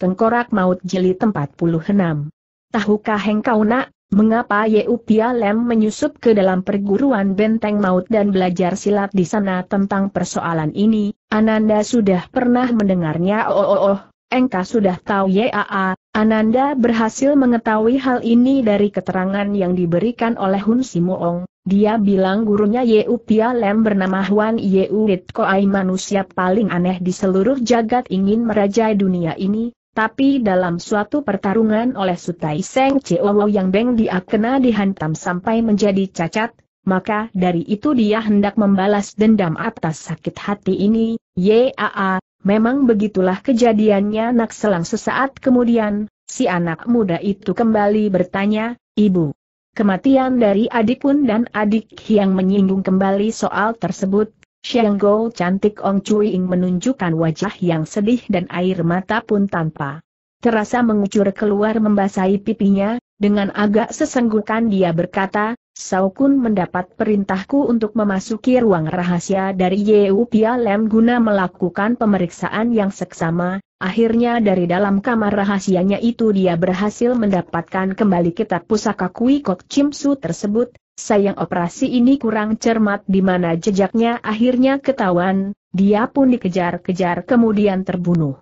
Tengkorak Maut Jeli 46. Tahukah engkau nak, mengapa Yeu Pia Lem menyusup ke dalam perguruan benteng maut dan belajar silat di sana tentang persoalan ini, Ananda sudah pernah mendengarnya oh oh oh, engkau sudah tahu ya Yaa, Ananda berhasil mengetahui hal ini dari keterangan yang diberikan oleh Hun Simoong. Dia bilang gurunya Yeu Pia Lem bernama Huan Yeu Koai manusia paling aneh di seluruh jagat ingin merajai dunia ini, tapi dalam suatu pertarungan oleh Sutai Seng Ceowo yang Beng dia kena dihantam sampai menjadi cacat, maka dari itu dia hendak membalas dendam atas sakit hati ini, Yaa, memang begitulah kejadiannya nak selang sesaat kemudian, si anak muda itu kembali bertanya, Ibu, kematian dari adik pun dan adik yang menyinggung kembali soal tersebut, Xiang Gou cantik Ong Cui Ing menunjukkan wajah yang sedih dan air mata pun tanpa terasa mengucur keluar membasahi pipinya, dengan agak sesenggukan dia berkata, Saukun mendapat perintahku untuk memasuki ruang rahasia dari Yeu Pia Lem guna melakukan pemeriksaan yang seksama, akhirnya dari dalam kamar rahasianya itu dia berhasil mendapatkan kembali kitab pusaka Kui Kok Chimsu tersebut, sayang operasi ini kurang cermat di mana jejaknya akhirnya ketahuan, dia pun dikejar-kejar kemudian terbunuh.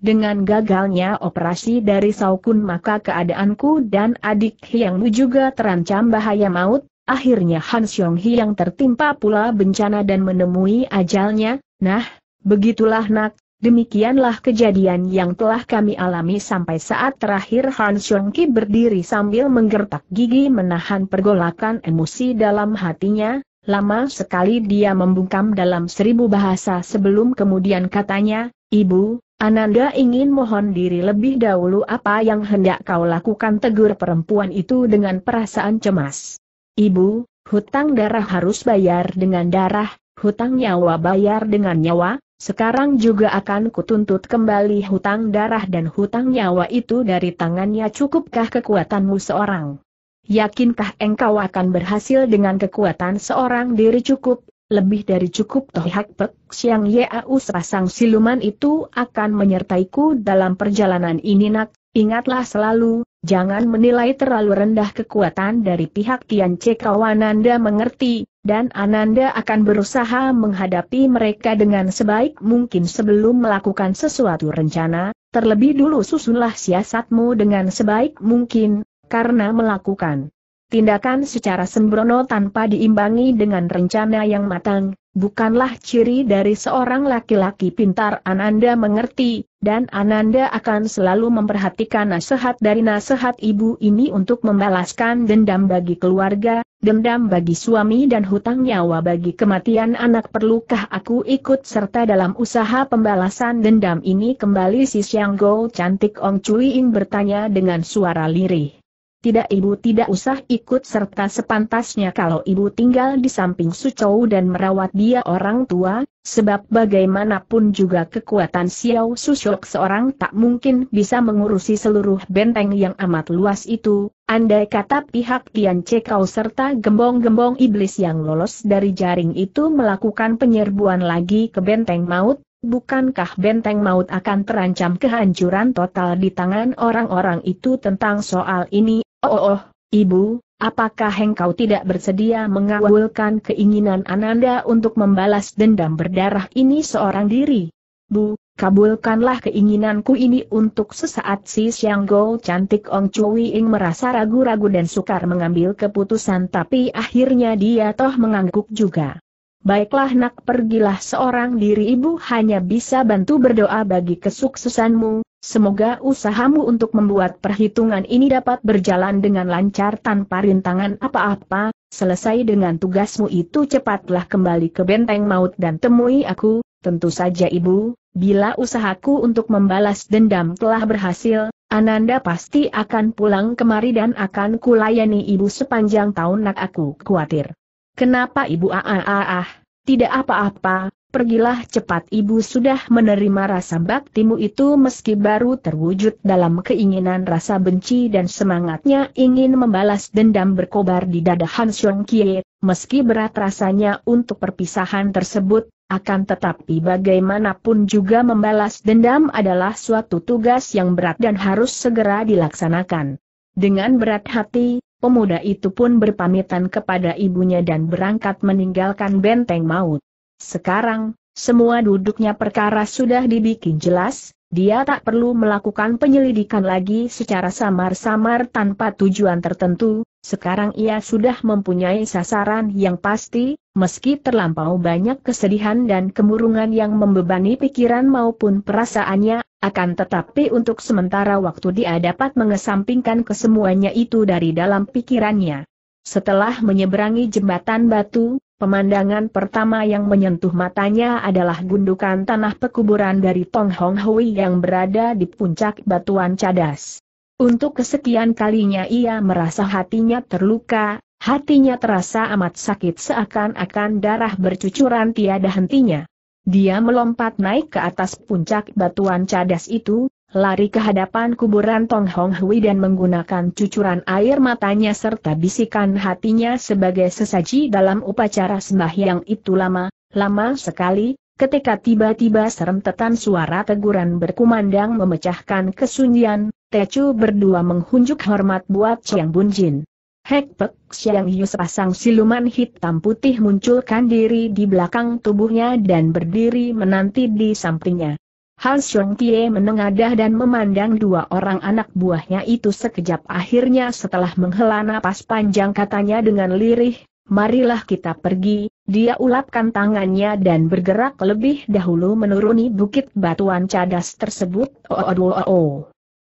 Dengan gagalnya operasi dari Saukun maka keadaanku dan adik Hyangmu juga terancam bahaya maut, akhirnya Han Xiong Hi yang tertimpa pula bencana dan menemui ajalnya, nah, begitulah nak, Demikianlah kejadian yang telah kami alami sampai saat terakhir Han Ki berdiri sambil menggertak gigi menahan pergolakan emosi dalam hatinya, lama sekali dia membungkam dalam seribu bahasa sebelum kemudian katanya, Ibu, Ananda ingin mohon diri lebih dahulu apa yang hendak kau lakukan tegur perempuan itu dengan perasaan cemas. Ibu, hutang darah harus bayar dengan darah, hutang nyawa bayar dengan nyawa, sekarang juga akan kutuntut kembali hutang darah dan hutang nyawa itu dari tangannya cukupkah kekuatanmu seorang? Yakinkah engkau akan berhasil dengan kekuatan seorang diri cukup, lebih dari cukup Toh Hak Pek Siang Yau sepasang siluman itu akan menyertaiku dalam perjalanan ini nak, Ingatlah selalu, jangan menilai terlalu rendah kekuatan dari pihak Tian Che Kau Ananda mengerti, dan Ananda akan berusaha menghadapi mereka dengan sebaik mungkin sebelum melakukan sesuatu rencana, terlebih dulu susunlah siasatmu dengan sebaik mungkin, karena melakukan Tindakan secara sembrono tanpa diimbangi dengan rencana yang matang, bukanlah ciri dari seorang laki-laki pintar Ananda mengerti, dan Ananda akan selalu memperhatikan nasihat dari nasihat ibu ini untuk membalaskan dendam bagi keluarga, dendam bagi suami dan hutang nyawa bagi kematian anak perlukah aku ikut serta dalam usaha pembalasan dendam ini kembali si Xiang cantik Ong Cui Ing bertanya dengan suara lirih tidak ibu tidak usah ikut serta sepantasnya kalau ibu tinggal di samping Sucou dan merawat dia orang tua, sebab bagaimanapun juga kekuatan Xiao Sushok seorang tak mungkin bisa mengurusi seluruh benteng yang amat luas itu, andai kata pihak Tian Cekau serta gembong-gembong iblis yang lolos dari jaring itu melakukan penyerbuan lagi ke benteng maut, Bukankah benteng maut akan terancam kehancuran total di tangan orang-orang itu tentang soal ini? Oh, oh, oh ibu, apakah engkau tidak bersedia mengawalkan keinginan Ananda untuk membalas dendam berdarah ini seorang diri? Bu, kabulkanlah keinginanku ini untuk sesaat si Siang Go cantik Ong Chui Ing merasa ragu-ragu dan sukar mengambil keputusan tapi akhirnya dia toh mengangguk juga. Baiklah nak pergilah seorang diri ibu hanya bisa bantu berdoa bagi kesuksesanmu, semoga usahamu untuk membuat perhitungan ini dapat berjalan dengan lancar tanpa rintangan apa-apa, selesai dengan tugasmu itu cepatlah kembali ke benteng maut dan temui aku, tentu saja ibu, bila usahaku untuk membalas dendam telah berhasil, Ananda pasti akan pulang kemari dan akan kulayani ibu sepanjang tahun nak aku khawatir. Kenapa ibu ah ah, ah ah, Tidak apa-apa, pergilah cepat ibu sudah menerima rasa baktimu itu meski baru terwujud dalam keinginan rasa benci dan semangatnya ingin membalas dendam berkobar di dada Han Xiong Kie, meski berat rasanya untuk perpisahan tersebut, akan tetapi bagaimanapun juga membalas dendam adalah suatu tugas yang berat dan harus segera dilaksanakan. Dengan berat hati, Pemuda itu pun berpamitan kepada ibunya dan berangkat meninggalkan benteng maut. Sekarang, semua duduknya perkara sudah dibikin jelas, dia tak perlu melakukan penyelidikan lagi secara samar-samar tanpa tujuan tertentu, sekarang ia sudah mempunyai sasaran yang pasti, meski terlampau banyak kesedihan dan kemurungan yang membebani pikiran maupun perasaannya, akan tetapi untuk sementara waktu dia dapat mengesampingkan kesemuanya itu dari dalam pikirannya. Setelah menyeberangi jembatan batu, pemandangan pertama yang menyentuh matanya adalah gundukan tanah pekuburan dari Tong Hong Hui yang berada di puncak batuan cadas. Untuk kesekian kalinya ia merasa hatinya terluka, hatinya terasa amat sakit seakan-akan darah bercucuran tiada hentinya. Dia melompat naik ke atas puncak batuan cadas itu, lari ke hadapan kuburan Tong Hong Hui dan menggunakan cucuran air matanya serta bisikan hatinya sebagai sesaji dalam upacara sembahyang itu lama, lama sekali, ketika tiba-tiba serentetan suara teguran berkumandang memecahkan kesunyian, Tecu berdua menghunjuk hormat buat Chiang Bunjin. Hek Pek Siang Yu sepasang siluman hitam putih munculkan diri di belakang tubuhnya dan berdiri menanti di sampingnya. Han Xiong Tie menengadah dan memandang dua orang anak buahnya itu sekejap akhirnya setelah menghela napas panjang katanya dengan lirih, marilah kita pergi, dia ulapkan tangannya dan bergerak lebih dahulu menuruni bukit batuan cadas tersebut. Oh, oh, oh, oh.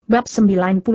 Bab 95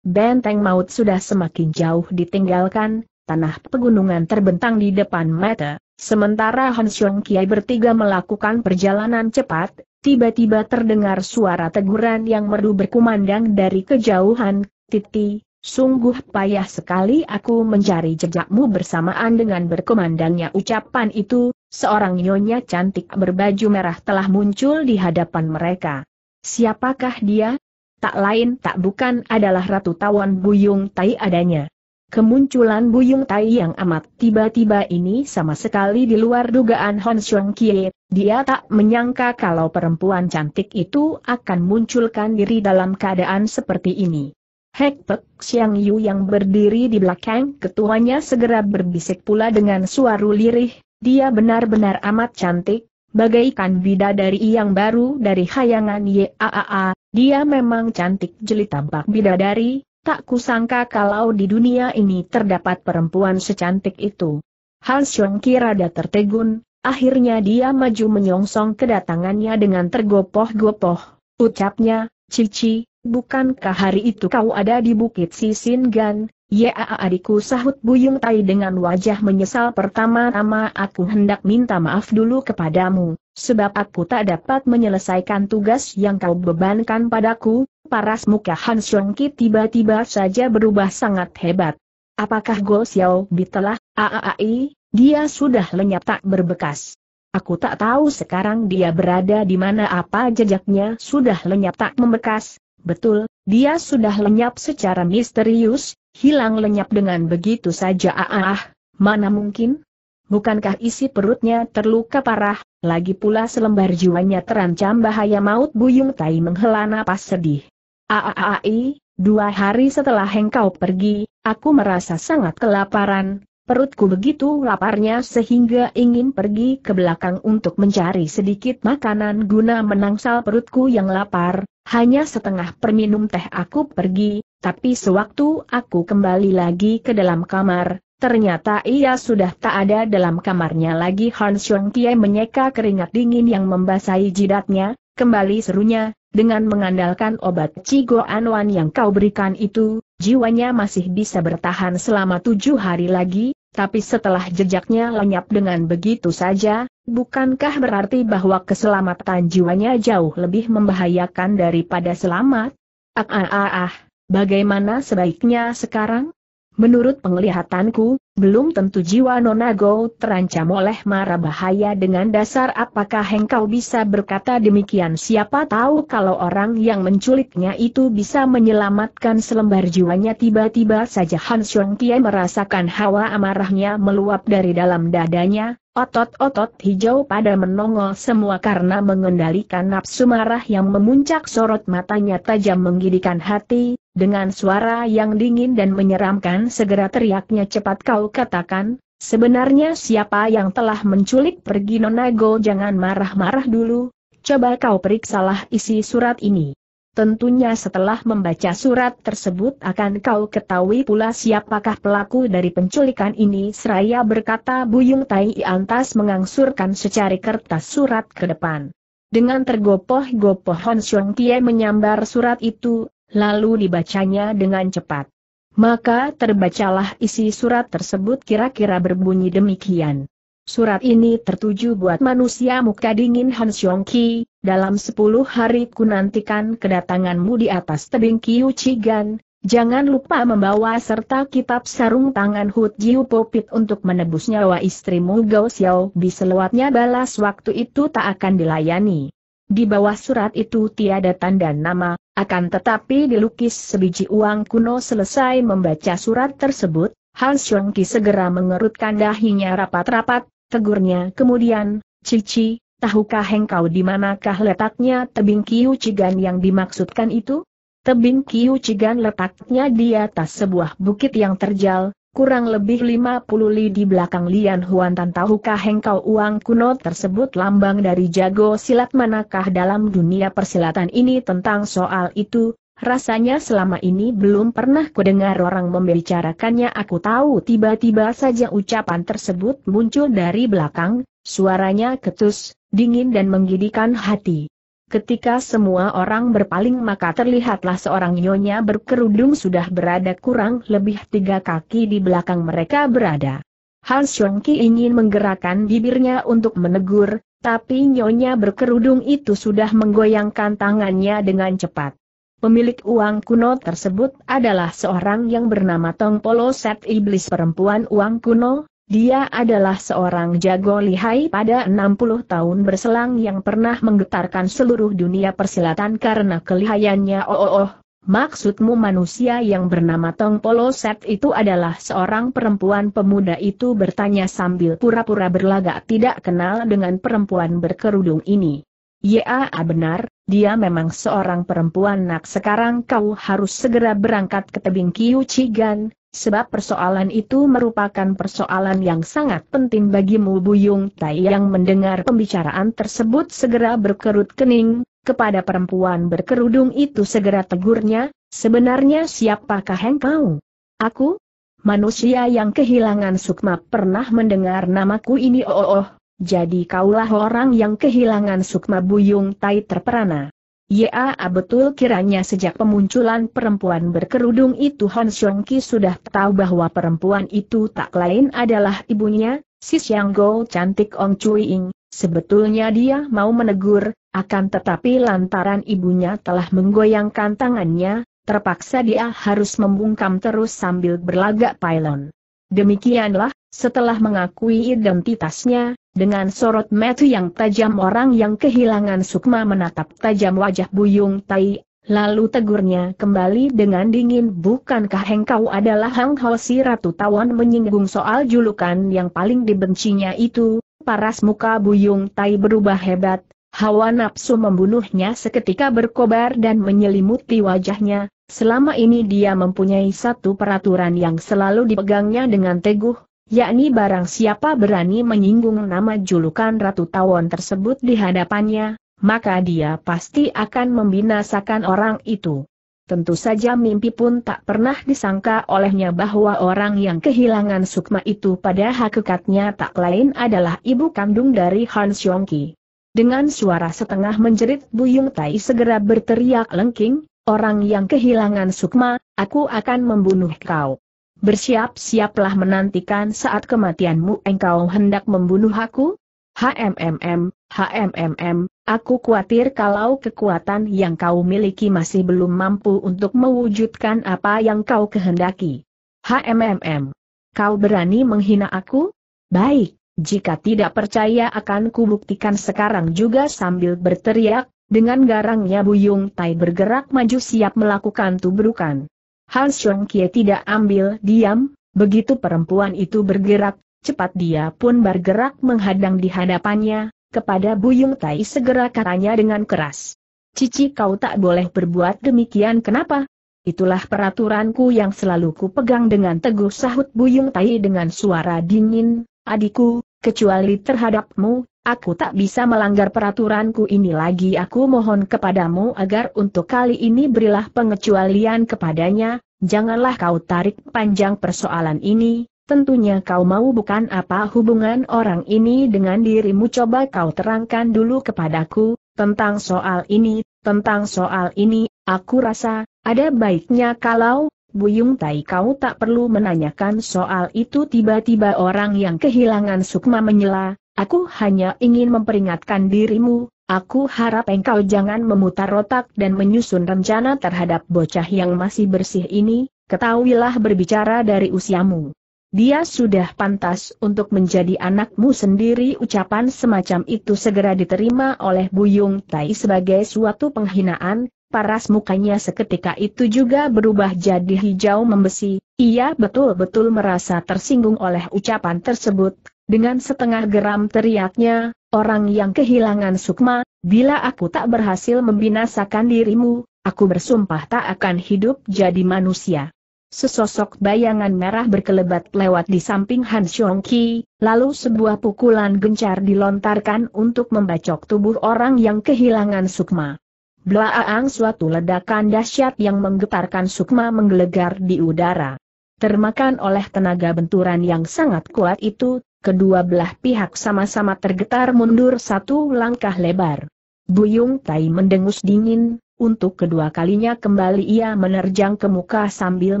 Benteng maut sudah semakin jauh ditinggalkan, tanah pegunungan terbentang di depan mata, sementara Han Xiong Kiai bertiga melakukan perjalanan cepat, tiba-tiba terdengar suara teguran yang merdu berkumandang dari kejauhan, Titi, sungguh payah sekali aku mencari jejakmu bersamaan dengan berkumandangnya ucapan itu, seorang nyonya cantik berbaju merah telah muncul di hadapan mereka. Siapakah dia? tak lain tak bukan adalah Ratu Tawon Buyung Tai adanya. Kemunculan Buyung Tai yang amat tiba-tiba ini sama sekali di luar dugaan Hon Xiong Kie, dia tak menyangka kalau perempuan cantik itu akan munculkan diri dalam keadaan seperti ini. Hek Pek Xiang Yu yang berdiri di belakang ketuanya segera berbisik pula dengan suara lirih, dia benar-benar amat cantik, bagaikan bidadari yang baru dari hayangan Yaaa, dia memang cantik jeli tampak bidadari, tak kusangka kalau di dunia ini terdapat perempuan secantik itu. Hans Xiong rada tertegun, akhirnya dia maju menyongsong kedatangannya dengan tergopoh-gopoh. Ucapnya, Cici, bukankah hari itu kau ada di Bukit Sisingan, Ya adikku sahut Buyung Tai dengan wajah menyesal pertama-tama aku hendak minta maaf dulu kepadamu, sebab aku tak dapat menyelesaikan tugas yang kau bebankan padaku, paras muka Han Xiong Ki tiba-tiba saja berubah sangat hebat. Apakah Go Xiao Bi telah, aaai, dia sudah lenyap tak berbekas. Aku tak tahu sekarang dia berada di mana apa jejaknya sudah lenyap tak membekas, betul, dia sudah lenyap secara misterius, hilang lenyap dengan begitu saja ah, mana mungkin? Bukankah isi perutnya terluka parah, lagi pula selembar jiwanya terancam bahaya maut Buyung Tai menghela napas sedih. Aaai, dua hari setelah engkau pergi, aku merasa sangat kelaparan, Perutku begitu laparnya sehingga ingin pergi ke belakang untuk mencari sedikit makanan guna menangsal perutku yang lapar, hanya setengah perminum teh aku pergi, tapi sewaktu aku kembali lagi ke dalam kamar, Ternyata ia sudah tak ada dalam kamarnya lagi Han Xiong Kie menyeka keringat dingin yang membasahi jidatnya, kembali serunya, dengan mengandalkan obat Cigo Anwan yang kau berikan itu, jiwanya masih bisa bertahan selama tujuh hari lagi, tapi setelah jejaknya lenyap dengan begitu saja, bukankah berarti bahwa keselamatan jiwanya jauh lebih membahayakan daripada selamat? Ah ah ah, ah bagaimana sebaiknya sekarang? Menurut penglihatanku, belum tentu jiwa Nonago terancam oleh mara bahaya dengan dasar apakah engkau bisa berkata demikian siapa tahu kalau orang yang menculiknya itu bisa menyelamatkan selembar jiwanya tiba-tiba saja Han Xiong Kie merasakan hawa amarahnya meluap dari dalam dadanya, otot-otot hijau pada menongol semua karena mengendalikan nafsu marah yang memuncak sorot matanya tajam menggidikan hati, dengan suara yang dingin dan menyeramkan segera teriaknya cepat kau katakan, sebenarnya siapa yang telah menculik pergi Nonago jangan marah-marah dulu, coba kau periksalah isi surat ini. Tentunya setelah membaca surat tersebut akan kau ketahui pula siapakah pelaku dari penculikan ini seraya berkata Buyung Tai Antas mengangsurkan secari kertas surat ke depan. Dengan tergopoh-gopoh Hon Xiong Tie menyambar surat itu, lalu dibacanya dengan cepat. Maka terbacalah isi surat tersebut kira-kira berbunyi demikian. Surat ini tertuju buat manusia muka dingin Han Xiong Ki, dalam sepuluh hari ku nantikan kedatanganmu di atas tebing Kiu Chigan, jangan lupa membawa serta kitab sarung tangan Hut Jiu Popit untuk menebus nyawa istrimu Gao Xiao selewatnya balas waktu itu tak akan dilayani. Di bawah surat itu tiada tanda nama, akan tetapi dilukis sebiji uang kuno selesai membaca surat tersebut, Hans Yongki segera mengerutkan dahinya rapat-rapat, tegurnya kemudian, Cici, tahukah engkau di manakah letaknya tebing Kiu Cigan yang dimaksudkan itu? Tebing Kiu Cigan letaknya di atas sebuah bukit yang terjal, kurang lebih 50 li di belakang Lian Huan Tan tahukah engkau uang kuno tersebut lambang dari jago silat manakah dalam dunia persilatan ini tentang soal itu, rasanya selama ini belum pernah kudengar orang membicarakannya aku tahu tiba-tiba saja ucapan tersebut muncul dari belakang, suaranya ketus, dingin dan menggidikan hati. Ketika semua orang berpaling maka terlihatlah seorang nyonya berkerudung sudah berada kurang lebih tiga kaki di belakang mereka berada. Han Ki ingin menggerakkan bibirnya untuk menegur, tapi nyonya berkerudung itu sudah menggoyangkan tangannya dengan cepat. Pemilik uang kuno tersebut adalah seorang yang bernama Tong Polo Set Iblis Perempuan Uang Kuno, dia adalah seorang jago lihai pada 60 tahun berselang yang pernah menggetarkan seluruh dunia persilatan karena kelihayannya oh oh oh. Maksudmu manusia yang bernama Tong Polo Set itu adalah seorang perempuan pemuda itu bertanya sambil pura-pura berlagak tidak kenal dengan perempuan berkerudung ini. Ya benar, dia memang seorang perempuan nak sekarang kau harus segera berangkat ke tebing Kiu Cigan, sebab persoalan itu merupakan persoalan yang sangat penting bagimu Buyung Tai yang mendengar pembicaraan tersebut segera berkerut kening, kepada perempuan berkerudung itu segera tegurnya, sebenarnya siapakah engkau? Aku? Manusia yang kehilangan sukma pernah mendengar namaku ini oh oh, oh jadi kaulah orang yang kehilangan sukma buyung tai terperana. Ya, betul kiranya sejak pemunculan perempuan berkerudung itu Hon Xiong Ki sudah tahu bahwa perempuan itu tak lain adalah ibunya, si Xiang Go cantik Ong Cui Ing. Sebetulnya dia mau menegur, akan tetapi lantaran ibunya telah menggoyangkan tangannya, terpaksa dia harus membungkam terus sambil berlagak pylon. Demikianlah, setelah mengakui identitasnya, dengan sorot mata yang tajam orang yang kehilangan sukma menatap tajam wajah Buyung Tai, lalu tegurnya kembali dengan dingin bukankah engkau adalah Hang Ho si Ratu Tawan menyinggung soal julukan yang paling dibencinya itu, paras muka Buyung Tai berubah hebat, hawa nafsu membunuhnya seketika berkobar dan menyelimuti wajahnya, selama ini dia mempunyai satu peraturan yang selalu dipegangnya dengan teguh, yakni barang siapa berani menyinggung nama julukan Ratu Tawon tersebut di hadapannya, maka dia pasti akan membinasakan orang itu. Tentu saja mimpi pun tak pernah disangka olehnya bahwa orang yang kehilangan sukma itu pada hakikatnya tak lain adalah ibu kandung dari Han Xiongqi. Dengan suara setengah menjerit Buyung Tai segera berteriak lengking, orang yang kehilangan sukma, aku akan membunuh kau bersiap-siaplah menantikan saat kematianmu engkau hendak membunuh aku? HMMM, HMMM, aku khawatir kalau kekuatan yang kau miliki masih belum mampu untuk mewujudkan apa yang kau kehendaki. HMMM, kau berani menghina aku? Baik, jika tidak percaya akan kubuktikan sekarang juga sambil berteriak, dengan garangnya Buyung Tai bergerak maju siap melakukan tubrukan. Han Sung Kie tidak ambil diam, begitu perempuan itu bergerak, cepat dia pun bergerak menghadang di hadapannya, kepada Buyung Tai segera katanya dengan keras. Cici kau tak boleh berbuat demikian kenapa? Itulah peraturanku yang selalu ku pegang dengan teguh sahut Buyung Tai dengan suara dingin, adikku, kecuali terhadapmu, Aku tak bisa melanggar peraturanku ini lagi aku mohon kepadamu agar untuk kali ini berilah pengecualian kepadanya, janganlah kau tarik panjang persoalan ini, tentunya kau mau bukan apa hubungan orang ini dengan dirimu coba kau terangkan dulu kepadaku, tentang soal ini, tentang soal ini, aku rasa, ada baiknya kalau, Buyung Tai kau tak perlu menanyakan soal itu tiba-tiba orang yang kehilangan sukma menyela, Aku hanya ingin memperingatkan dirimu, aku harap engkau jangan memutar otak dan menyusun rencana terhadap bocah yang masih bersih ini, ketahuilah berbicara dari usiamu. Dia sudah pantas untuk menjadi anakmu sendiri ucapan semacam itu segera diterima oleh Buyung Tai sebagai suatu penghinaan, paras mukanya seketika itu juga berubah jadi hijau membesi, ia betul-betul merasa tersinggung oleh ucapan tersebut, dengan setengah geram teriaknya, orang yang kehilangan sukma, bila aku tak berhasil membinasakan dirimu, aku bersumpah tak akan hidup jadi manusia. Sesosok bayangan merah berkelebat lewat di samping Han Xiong Qi, lalu sebuah pukulan gencar dilontarkan untuk membacok tubuh orang yang kehilangan sukma. Blaaang suatu ledakan dahsyat yang menggetarkan sukma menggelegar di udara. Termakan oleh tenaga benturan yang sangat kuat itu, Kedua belah pihak sama-sama tergetar mundur satu langkah lebar. Buyung Tai mendengus dingin, untuk kedua kalinya kembali ia menerjang ke muka sambil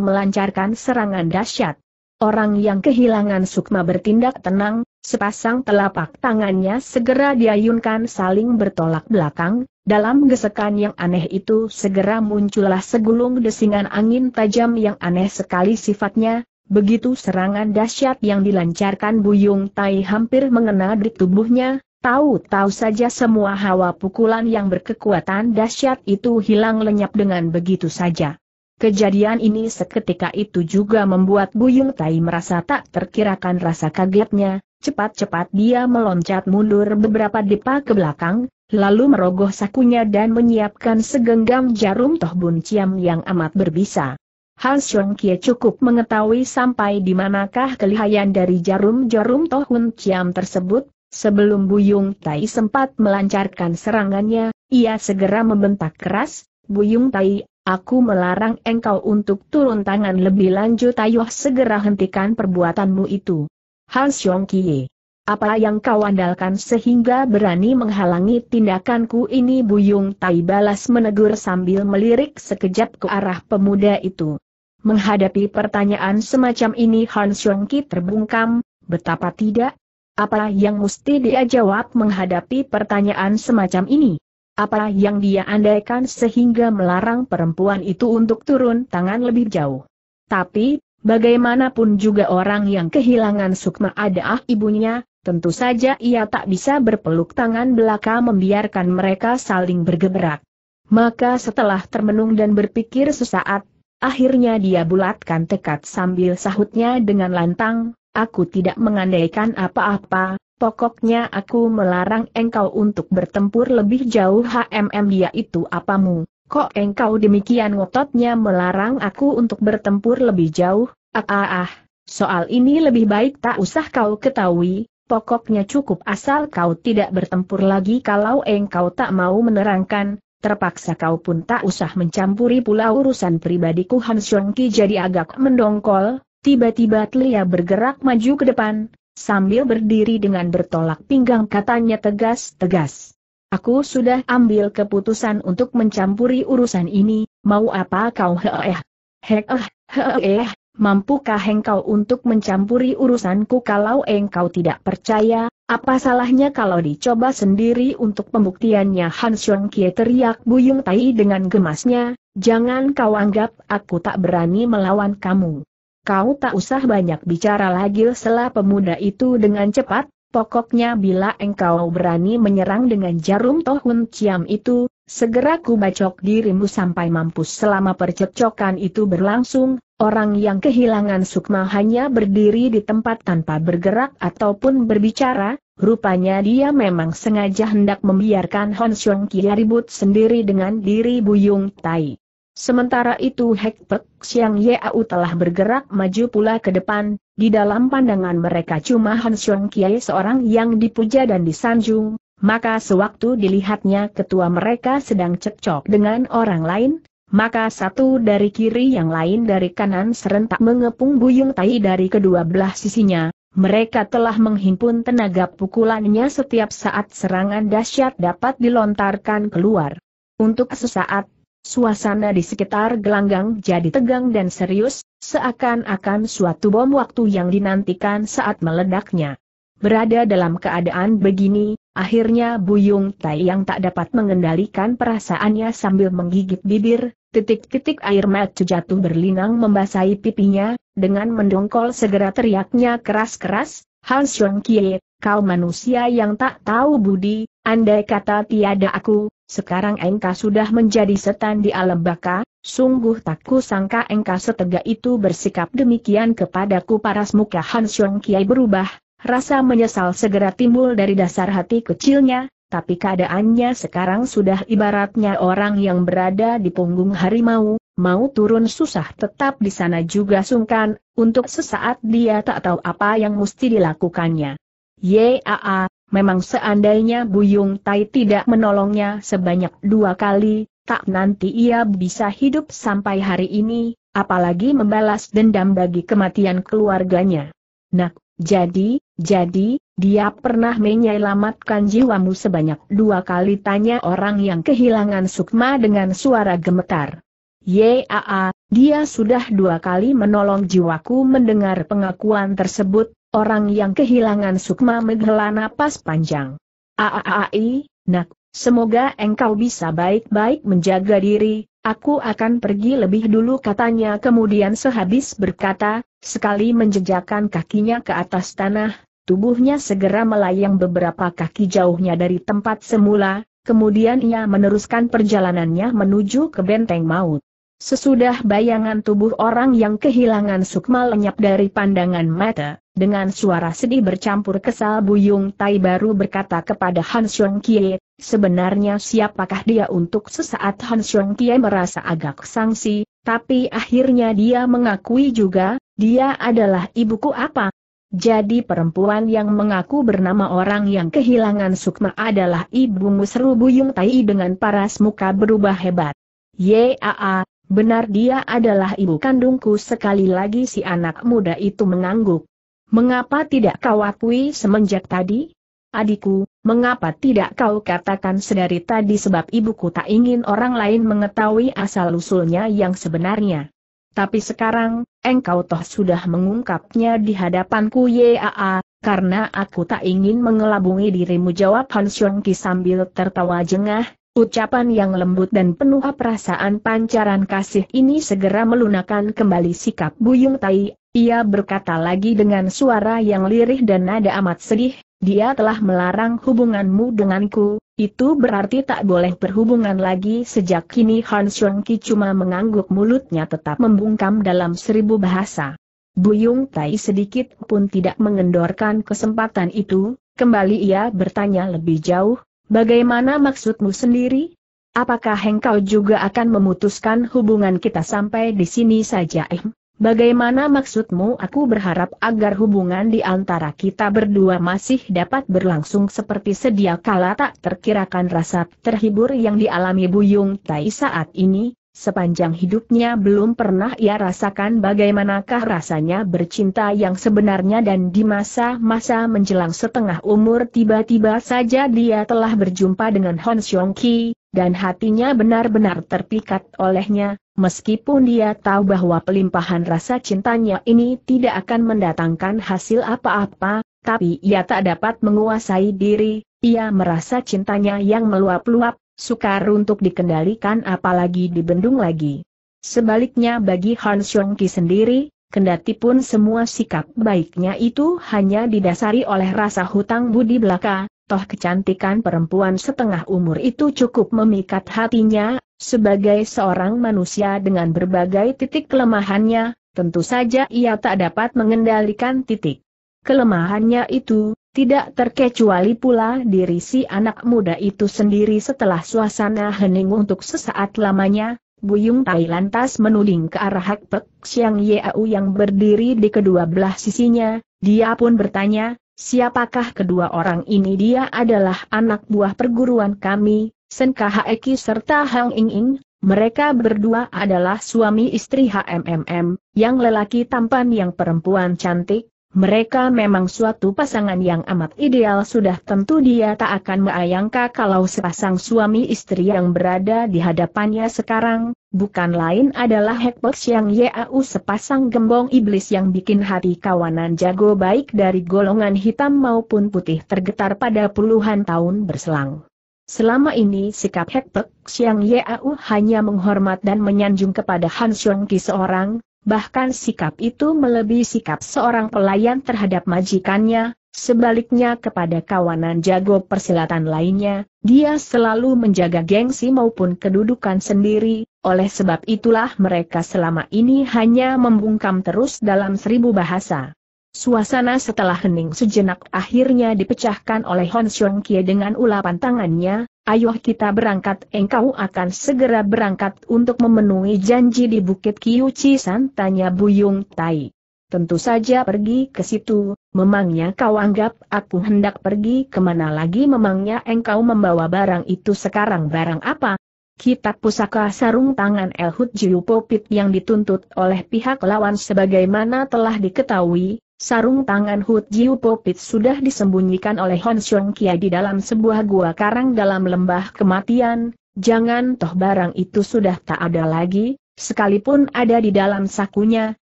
melancarkan serangan dahsyat. Orang yang kehilangan sukma bertindak tenang, sepasang telapak tangannya segera diayunkan saling bertolak belakang, dalam gesekan yang aneh itu segera muncullah segulung desingan angin tajam yang aneh sekali sifatnya, Begitu serangan dahsyat yang dilancarkan Buyung Tai hampir mengena di tubuhnya, tahu-tahu saja semua hawa pukulan yang berkekuatan dahsyat itu hilang lenyap dengan begitu saja. Kejadian ini seketika itu juga membuat Buyung Tai merasa tak terkirakan rasa kagetnya, cepat-cepat dia meloncat mundur beberapa depa ke belakang, lalu merogoh sakunya dan menyiapkan segenggam jarum toh bun ciam yang amat berbisa. Han Xiong Kie cukup mengetahui sampai di manakah kelihayan dari jarum-jarum Tohun Chiam tersebut, sebelum Buyung Tai sempat melancarkan serangannya, ia segera membentak keras, Buyung Tai, aku melarang engkau untuk turun tangan lebih lanjut ayo segera hentikan perbuatanmu itu. Han Xiong Kie. Apa yang kau andalkan sehingga berani menghalangi tindakanku ini Buyung Tai balas menegur sambil melirik sekejap ke arah pemuda itu. Menghadapi pertanyaan semacam ini Han Ki terbungkam, betapa tidak? Apa yang mesti dia jawab menghadapi pertanyaan semacam ini? Apa yang dia andaikan sehingga melarang perempuan itu untuk turun tangan lebih jauh? Tapi, bagaimanapun juga orang yang kehilangan sukma adaah ibunya, tentu saja ia tak bisa berpeluk tangan belaka membiarkan mereka saling bergeberak. Maka setelah termenung dan berpikir sesaat, Akhirnya dia bulatkan tekad sambil sahutnya dengan lantang, aku tidak mengandaikan apa-apa, pokoknya aku melarang engkau untuk bertempur lebih jauh HMM dia itu apamu. Kok engkau demikian ngototnya melarang aku untuk bertempur lebih jauh? Ah ah ah, soal ini lebih baik tak usah kau ketahui, pokoknya cukup asal kau tidak bertempur lagi kalau engkau tak mau menerangkan, terpaksa kau pun tak usah mencampuri pula urusan pribadiku Han Shongki jadi agak mendongkol, tiba-tiba Telia bergerak maju ke depan, sambil berdiri dengan bertolak pinggang katanya tegas-tegas. Aku sudah ambil keputusan untuk mencampuri urusan ini, mau apa kau heeh? Heeh, heeh, mampukah engkau untuk mencampuri urusanku kalau engkau tidak percaya, apa salahnya kalau dicoba sendiri untuk pembuktiannya Han Xiong Kie teriak Buyung Tai dengan gemasnya, jangan kau anggap aku tak berani melawan kamu. Kau tak usah banyak bicara lagi Selah pemuda itu dengan cepat, pokoknya bila engkau berani menyerang dengan jarum tohun ciam itu, segera ku bacok dirimu sampai mampus selama percekcokan itu berlangsung, Orang yang kehilangan sukma hanya berdiri di tempat tanpa bergerak ataupun berbicara, rupanya dia memang sengaja hendak membiarkan Hon Xiong Kia ribut sendiri dengan diri Buyung Tai. Sementara itu Hek Pek Xiang Yau telah bergerak maju pula ke depan, di dalam pandangan mereka cuma Hon Xiong Kiai seorang yang dipuja dan disanjung, maka sewaktu dilihatnya ketua mereka sedang cekcok dengan orang lain, maka satu dari kiri yang lain dari kanan serentak mengepung Buyung Tai dari kedua belah sisinya, mereka telah menghimpun tenaga pukulannya setiap saat serangan dahsyat dapat dilontarkan keluar. Untuk sesaat, suasana di sekitar gelanggang jadi tegang dan serius, seakan-akan suatu bom waktu yang dinantikan saat meledaknya. Berada dalam keadaan begini, akhirnya Buyung Tai yang tak dapat mengendalikan perasaannya sambil menggigit bibir, Titik-titik air mata jatuh berlinang membasahi pipinya, dengan mendongkol segera teriaknya keras-keras, Hans Xiong Kie, kau manusia yang tak tahu budi, andai kata tiada aku, sekarang engkau sudah menjadi setan di alam baka, sungguh tak kusangka engkau setega itu bersikap demikian kepadaku paras muka Hans Xiong Kie berubah, rasa menyesal segera timbul dari dasar hati kecilnya, tapi keadaannya sekarang sudah ibaratnya orang yang berada di punggung harimau, mau turun susah tetap di sana juga sungkan, untuk sesaat dia tak tahu apa yang mesti dilakukannya. Yaa, memang seandainya Buyung Tai tidak menolongnya sebanyak dua kali, tak nanti ia bisa hidup sampai hari ini, apalagi membalas dendam bagi kematian keluarganya. Nak, jadi, jadi, dia pernah menyelamatkan jiwamu sebanyak dua kali tanya orang yang kehilangan sukma dengan suara gemetar. Yaa, dia sudah dua kali menolong jiwaku mendengar pengakuan tersebut, orang yang kehilangan sukma menghela napas panjang. Aaai, nak, semoga engkau bisa baik-baik menjaga diri, Aku akan pergi lebih dulu katanya kemudian sehabis berkata, sekali menjejakkan kakinya ke atas tanah, Tubuhnya segera melayang beberapa kaki jauhnya dari tempat semula, kemudian ia meneruskan perjalanannya menuju ke benteng maut. Sesudah bayangan tubuh orang yang kehilangan sukma lenyap dari pandangan mata, dengan suara sedih bercampur kesal Buyung Tai baru berkata kepada Han Xiong Kie, sebenarnya siapakah dia untuk sesaat Han Xiong Kie merasa agak sangsi, tapi akhirnya dia mengakui juga, dia adalah ibuku apa, jadi perempuan yang mengaku bernama orang yang kehilangan sukma adalah Ibu Musru Buyung Tai dengan paras muka berubah hebat. Yaa, benar dia adalah ibu kandungku sekali lagi si anak muda itu mengangguk. Mengapa tidak kau akui semenjak tadi? Adikku, mengapa tidak kau katakan sedari tadi sebab ibuku tak ingin orang lain mengetahui asal-usulnya yang sebenarnya. Tapi sekarang, engkau toh sudah mengungkapnya di hadapanku Yaa, karena aku tak ingin mengelabungi dirimu jawab Han Xiong sambil tertawa jengah, ucapan yang lembut dan penuh perasaan pancaran kasih ini segera melunakan kembali sikap Buyung Tai ia berkata lagi dengan suara yang lirih dan nada amat sedih, dia telah melarang hubunganmu denganku, itu berarti tak boleh berhubungan lagi sejak kini Han Xiong Ki cuma mengangguk mulutnya tetap membungkam dalam seribu bahasa. Buyung Tai sedikit pun tidak mengendorkan kesempatan itu, kembali ia bertanya lebih jauh, bagaimana maksudmu sendiri? Apakah engkau juga akan memutuskan hubungan kita sampai di sini saja eh? Bagaimana maksudmu aku berharap agar hubungan di antara kita berdua masih dapat berlangsung seperti sedia kala tak terkirakan rasa terhibur yang dialami Buyung Tai saat ini, sepanjang hidupnya belum pernah ia rasakan bagaimanakah rasanya bercinta yang sebenarnya dan di masa-masa menjelang setengah umur tiba-tiba saja dia telah berjumpa dengan Hon Xiong Ki, dan hatinya benar-benar terpikat olehnya, meskipun dia tahu bahwa pelimpahan rasa cintanya ini tidak akan mendatangkan hasil apa-apa, tapi ia tak dapat menguasai diri, ia merasa cintanya yang meluap-luap, sukar untuk dikendalikan apalagi dibendung lagi. Sebaliknya bagi Han Xiong sendiri, kendati pun semua sikap baiknya itu hanya didasari oleh rasa hutang budi belaka, toh kecantikan perempuan setengah umur itu cukup memikat hatinya, sebagai seorang manusia dengan berbagai titik kelemahannya, tentu saja ia tak dapat mengendalikan titik kelemahannya itu, tidak terkecuali pula diri si anak muda itu sendiri setelah suasana hening untuk sesaat lamanya, Buyung Tai lantas menuding ke arah Hak Pek Siang Yau yang berdiri di kedua belah sisinya, dia pun bertanya, siapakah kedua orang ini dia adalah anak buah perguruan kami, Sen Khaeki serta Hang Ing Ing, mereka berdua adalah suami istri HMMM, yang lelaki tampan yang perempuan cantik, mereka memang suatu pasangan yang amat ideal sudah tentu dia tak akan meayangka kalau sepasang suami istri yang berada di hadapannya sekarang, bukan lain adalah Hekpek yang Yau sepasang gembong iblis yang bikin hati kawanan jago baik dari golongan hitam maupun putih tergetar pada puluhan tahun berselang. Selama ini sikap Hekpek Xiang Au hanya menghormat dan menyanjung kepada Han Xiong Ki seorang, bahkan sikap itu melebihi sikap seorang pelayan terhadap majikannya, sebaliknya kepada kawanan jago persilatan lainnya, dia selalu menjaga gengsi maupun kedudukan sendiri, oleh sebab itulah mereka selama ini hanya membungkam terus dalam seribu bahasa. Suasana setelah hening sejenak akhirnya dipecahkan oleh Hon Xiong Kie dengan ulapan tangannya, ayo kita berangkat engkau akan segera berangkat untuk memenuhi janji di Bukit Kiuchi San tanya Yung Tai. Tentu saja pergi ke situ, memangnya kau anggap aku hendak pergi kemana lagi memangnya engkau membawa barang itu sekarang barang apa? Kitab pusaka sarung tangan Elhut Popit yang dituntut oleh pihak lawan sebagaimana telah diketahui, Sarung tangan Hu Jiu Popit sudah disembunyikan oleh Hon Xiong Kia di dalam sebuah gua karang dalam lembah kematian, jangan toh barang itu sudah tak ada lagi, sekalipun ada di dalam sakunya,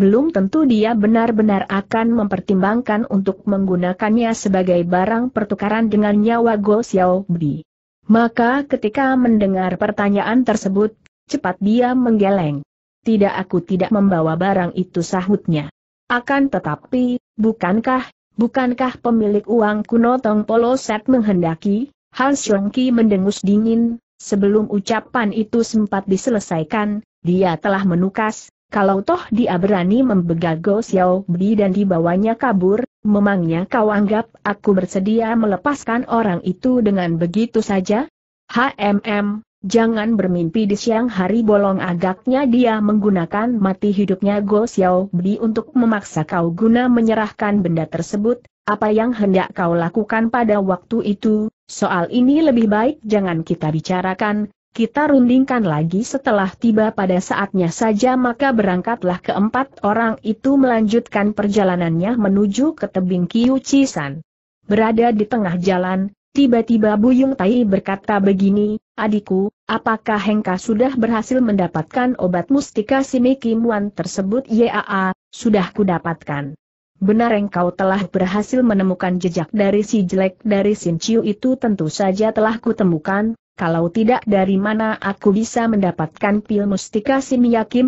belum tentu dia benar-benar akan mempertimbangkan untuk menggunakannya sebagai barang pertukaran dengan nyawa Go Xiao Bi. Maka ketika mendengar pertanyaan tersebut, cepat dia menggeleng. Tidak aku tidak membawa barang itu sahutnya. Akan tetapi, bukankah, bukankah pemilik uang kuno Tong Polo Set menghendaki? Han Ki mendengus dingin, sebelum ucapan itu sempat diselesaikan, dia telah menukas, kalau toh dia berani membegal Go Xiao Bi dan dibawanya kabur, memangnya kau anggap aku bersedia melepaskan orang itu dengan begitu saja? HMM, Jangan bermimpi di siang hari bolong agaknya dia menggunakan mati hidupnya Go Xiao Bi untuk memaksa kau guna menyerahkan benda tersebut, apa yang hendak kau lakukan pada waktu itu, soal ini lebih baik jangan kita bicarakan, kita rundingkan lagi setelah tiba pada saatnya saja maka berangkatlah keempat orang itu melanjutkan perjalanannya menuju ke tebing Chisan. Berada di tengah jalan, Tiba-tiba Buyung Tai berkata begini, adikku, apakah Hengka sudah berhasil mendapatkan obat mustika simi kimuan tersebut? Yaa, sudah kudapatkan. Benar engkau telah berhasil menemukan jejak dari si jelek dari Sin Chiu itu tentu saja telah kutemukan, kalau tidak dari mana aku bisa mendapatkan pil mustika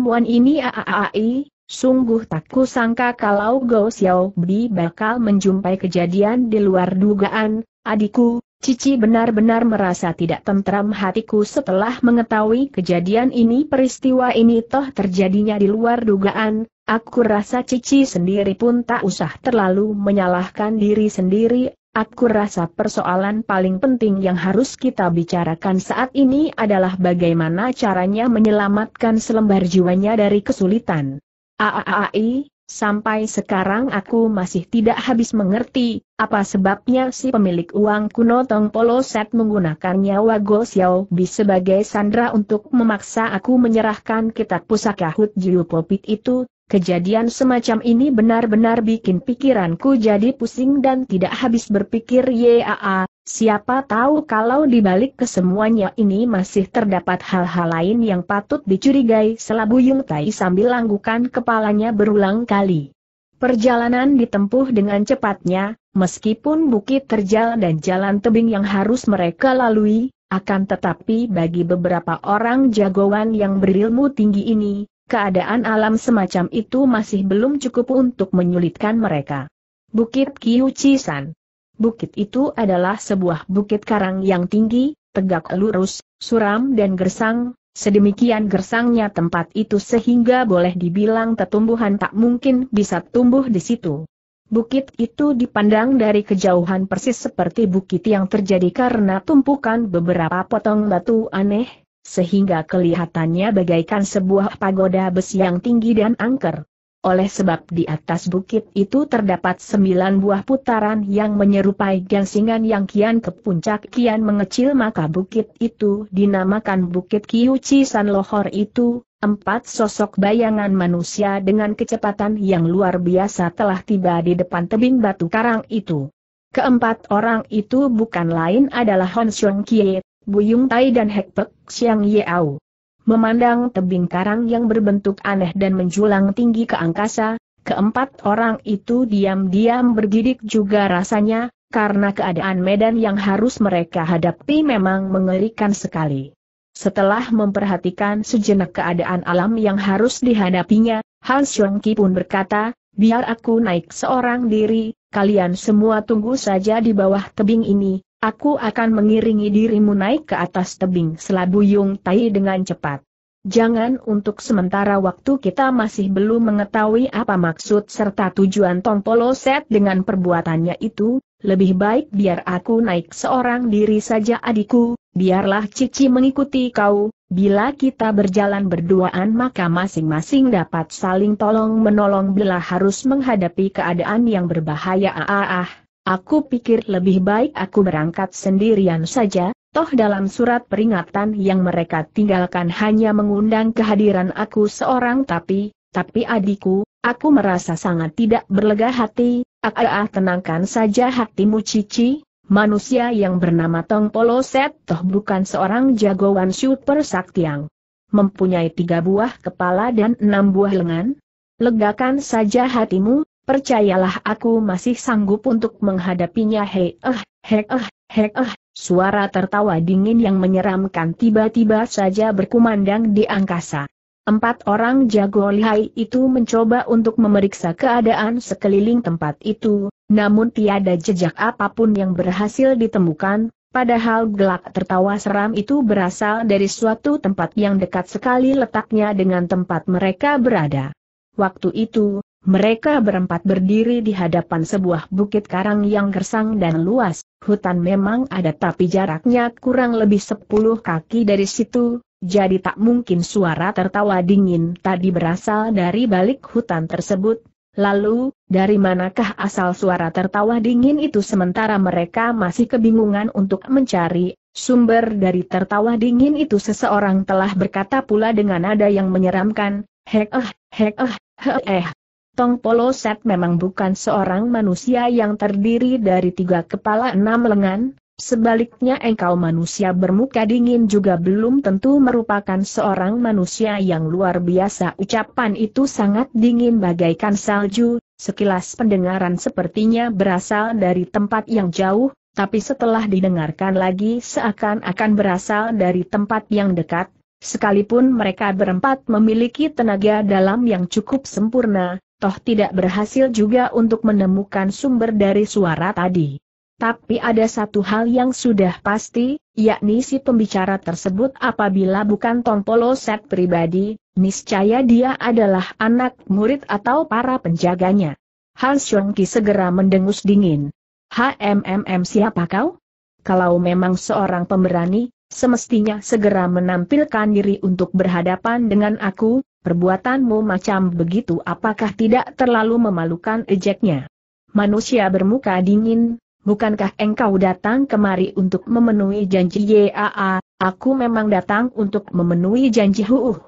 Wan ini? Aaai, Sungguh tak kusangka kalau Go Xiao Bi bakal menjumpai kejadian di luar dugaan, adikku, Cici benar-benar merasa tidak tentram hatiku setelah mengetahui kejadian ini peristiwa ini toh terjadinya di luar dugaan, aku rasa Cici sendiri pun tak usah terlalu menyalahkan diri sendiri, aku rasa persoalan paling penting yang harus kita bicarakan saat ini adalah bagaimana caranya menyelamatkan selembar jiwanya dari kesulitan. Aaai, sampai sekarang aku masih tidak habis mengerti, apa sebabnya si pemilik uang kuno Tong Poloset menggunakan nyawa Go Xiao Bi sebagai sandra untuk memaksa aku menyerahkan kitab pusaka Hut Jiu Popit itu, Kejadian semacam ini benar-benar bikin pikiranku jadi pusing dan tidak habis berpikir yaa, Siapa tahu kalau di balik kesemuanya ini masih terdapat hal-hal lain yang patut dicurigai selabu Yung Tai sambil langgukan kepalanya berulang kali. Perjalanan ditempuh dengan cepatnya, meskipun bukit terjal dan jalan tebing yang harus mereka lalui, akan tetapi bagi beberapa orang jagoan yang berilmu tinggi ini, keadaan alam semacam itu masih belum cukup untuk menyulitkan mereka. Bukit Chisan Bukit itu adalah sebuah bukit karang yang tinggi, tegak lurus, suram dan gersang, sedemikian gersangnya tempat itu sehingga boleh dibilang tetumbuhan tak mungkin bisa tumbuh di situ. Bukit itu dipandang dari kejauhan persis seperti bukit yang terjadi karena tumpukan beberapa potong batu aneh, sehingga kelihatannya bagaikan sebuah pagoda besi yang tinggi dan angker oleh sebab di atas bukit itu terdapat sembilan buah putaran yang menyerupai gangsingan yang kian ke puncak kian mengecil maka bukit itu dinamakan Bukit Kiuci San Lohor itu, empat sosok bayangan manusia dengan kecepatan yang luar biasa telah tiba di depan tebing batu karang itu. Keempat orang itu bukan lain adalah Hon Xiong Kie, Buyung Tai dan Hek Pek Xiang Yeau. Memandang tebing karang yang berbentuk aneh dan menjulang tinggi ke angkasa, keempat orang itu diam-diam bergidik juga rasanya, karena keadaan medan yang harus mereka hadapi memang mengerikan sekali. Setelah memperhatikan sejenak keadaan alam yang harus dihadapinya, Han Ki pun berkata, biar aku naik seorang diri, kalian semua tunggu saja di bawah tebing ini, Aku akan mengiringi dirimu naik ke atas tebing Selabu selabuyung tai dengan cepat. Jangan untuk sementara waktu kita masih belum mengetahui apa maksud serta tujuan Tompolo Set dengan perbuatannya itu, lebih baik biar aku naik seorang diri saja adikku, biarlah Cici mengikuti kau, bila kita berjalan berduaan maka masing-masing dapat saling tolong menolong bila harus menghadapi keadaan yang berbahaya ah ah ah. Aku pikir lebih baik aku berangkat sendirian saja, toh dalam surat peringatan yang mereka tinggalkan hanya mengundang kehadiran aku seorang tapi, tapi adikku, aku merasa sangat tidak berlega hati, ah, ah, ah tenangkan saja hatimu cici, manusia yang bernama Tong Set toh bukan seorang jagoan super yang Mempunyai tiga buah kepala dan enam buah lengan? Legakan saja hatimu, Percayalah aku masih sanggup untuk menghadapinya hei eh, hei eh, hei eh. Suara tertawa dingin yang menyeramkan tiba-tiba saja berkumandang di angkasa. Empat orang jago lihai itu mencoba untuk memeriksa keadaan sekeliling tempat itu, namun tiada jejak apapun yang berhasil ditemukan, padahal gelak tertawa seram itu berasal dari suatu tempat yang dekat sekali letaknya dengan tempat mereka berada. Waktu itu, mereka berempat berdiri di hadapan sebuah bukit karang yang gersang dan luas, hutan memang ada tapi jaraknya kurang lebih sepuluh kaki dari situ, jadi tak mungkin suara tertawa dingin tadi berasal dari balik hutan tersebut. Lalu, dari manakah asal suara tertawa dingin itu sementara mereka masih kebingungan untuk mencari sumber dari tertawa dingin itu seseorang telah berkata pula dengan nada yang menyeramkan, hek eh, hek eh, he eh. Tong Polo Set memang bukan seorang manusia yang terdiri dari tiga kepala enam lengan, sebaliknya engkau manusia bermuka dingin juga belum tentu merupakan seorang manusia yang luar biasa. Ucapan itu sangat dingin bagaikan salju, sekilas pendengaran sepertinya berasal dari tempat yang jauh, tapi setelah didengarkan lagi seakan-akan berasal dari tempat yang dekat, Sekalipun mereka berempat memiliki tenaga dalam yang cukup sempurna, toh tidak berhasil juga untuk menemukan sumber dari suara tadi. Tapi ada satu hal yang sudah pasti, yakni si pembicara tersebut apabila bukan Tompolo Set pribadi, niscaya dia adalah anak murid atau para penjaganya. Hans Ki segera mendengus dingin. HMMM siapa kau? Kalau memang seorang pemberani, semestinya segera menampilkan diri untuk berhadapan dengan aku, perbuatanmu macam begitu apakah tidak terlalu memalukan ejeknya? Manusia bermuka dingin, bukankah engkau datang kemari untuk memenuhi janji YAA, aku memang datang untuk memenuhi janji Huuh.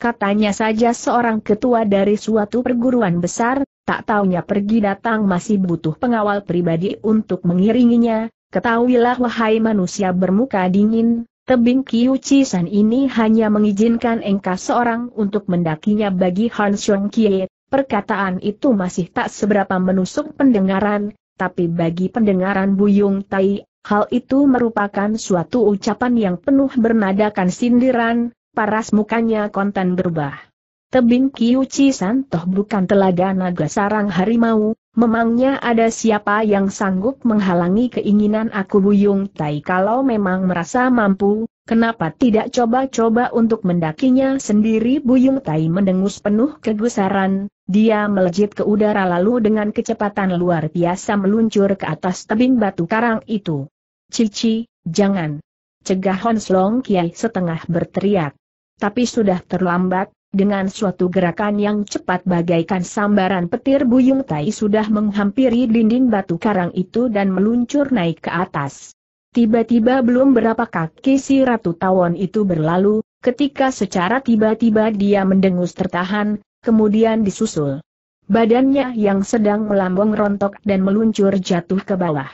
Katanya saja seorang ketua dari suatu perguruan besar, tak taunya pergi datang masih butuh pengawal pribadi untuk mengiringinya, ketahuilah wahai manusia bermuka dingin, Tebing Kiu San ini hanya mengizinkan engkau seorang untuk mendakinya bagi Han Xiong Kie, perkataan itu masih tak seberapa menusuk pendengaran, tapi bagi pendengaran Buyung Tai, hal itu merupakan suatu ucapan yang penuh bernadakan sindiran, paras mukanya konten berubah. Tebing Kiu San toh bukan telaga naga sarang harimau, Memangnya ada siapa yang sanggup menghalangi keinginan aku Buyung Tai kalau memang merasa mampu, kenapa tidak coba-coba untuk mendakinya sendiri Buyung Tai mendengus penuh kegusaran, dia melejit ke udara lalu dengan kecepatan luar biasa meluncur ke atas tebing batu karang itu. Cici, jangan! Cegah Honslong Kiai setengah berteriak. Tapi sudah terlambat, dengan suatu gerakan yang cepat bagaikan sambaran petir Buyung Tai sudah menghampiri dinding batu karang itu dan meluncur naik ke atas. Tiba-tiba belum berapa kaki si Ratu Tawon itu berlalu, ketika secara tiba-tiba dia mendengus tertahan, kemudian disusul. Badannya yang sedang melambung rontok dan meluncur jatuh ke bawah.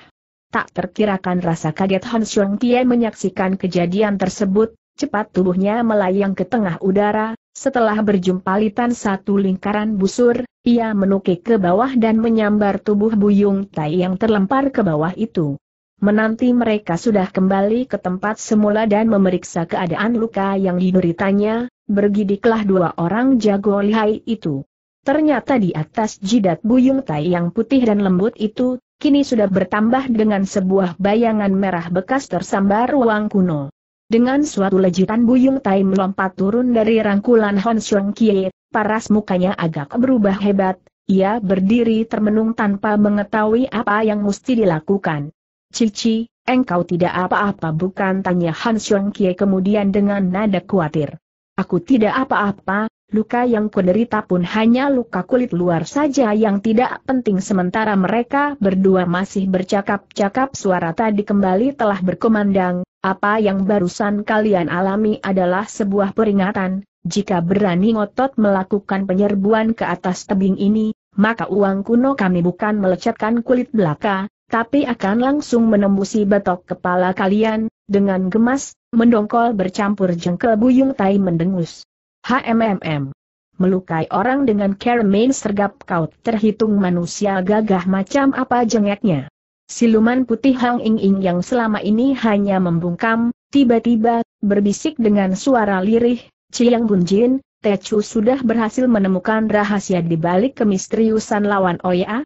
Tak terkirakan rasa kaget Han Xiong Tie menyaksikan kejadian tersebut, cepat tubuhnya melayang ke tengah udara, setelah berjumpa litan satu lingkaran busur, ia menukik ke bawah dan menyambar tubuh Buyung Tai yang terlempar ke bawah itu. Menanti mereka sudah kembali ke tempat semula dan memeriksa keadaan luka yang dideritanya, bergidiklah dua orang jago lihai itu. Ternyata di atas jidat Buyung Tai yang putih dan lembut itu, kini sudah bertambah dengan sebuah bayangan merah bekas tersambar ruang kuno. Dengan suatu lejitan Buyung Tai melompat turun dari rangkulan Hon Xiong Kie, paras mukanya agak berubah hebat, ia berdiri termenung tanpa mengetahui apa yang mesti dilakukan. Cici, engkau tidak apa-apa bukan tanya Han Xiong Kie kemudian dengan nada khawatir. Aku tidak apa-apa, luka yang kuderita pun hanya luka kulit luar saja yang tidak penting sementara mereka berdua masih bercakap-cakap suara tadi kembali telah berkomandang, apa yang barusan kalian alami adalah sebuah peringatan, jika berani ngotot melakukan penyerbuan ke atas tebing ini, maka uang kuno kami bukan melecetkan kulit belaka, tapi akan langsung menembusi batok kepala kalian, dengan gemas, mendongkol bercampur jengkel buyung tai mendengus. HMMM. Melukai orang dengan Kermain sergap kau terhitung manusia gagah macam apa jengeknya. Siluman putih Hang Ing Ing yang selama ini hanya membungkam, tiba-tiba, berbisik dengan suara lirih, Ciang Bunjin, Tecu sudah berhasil menemukan rahasia di balik kemisteriusan lawan Oya?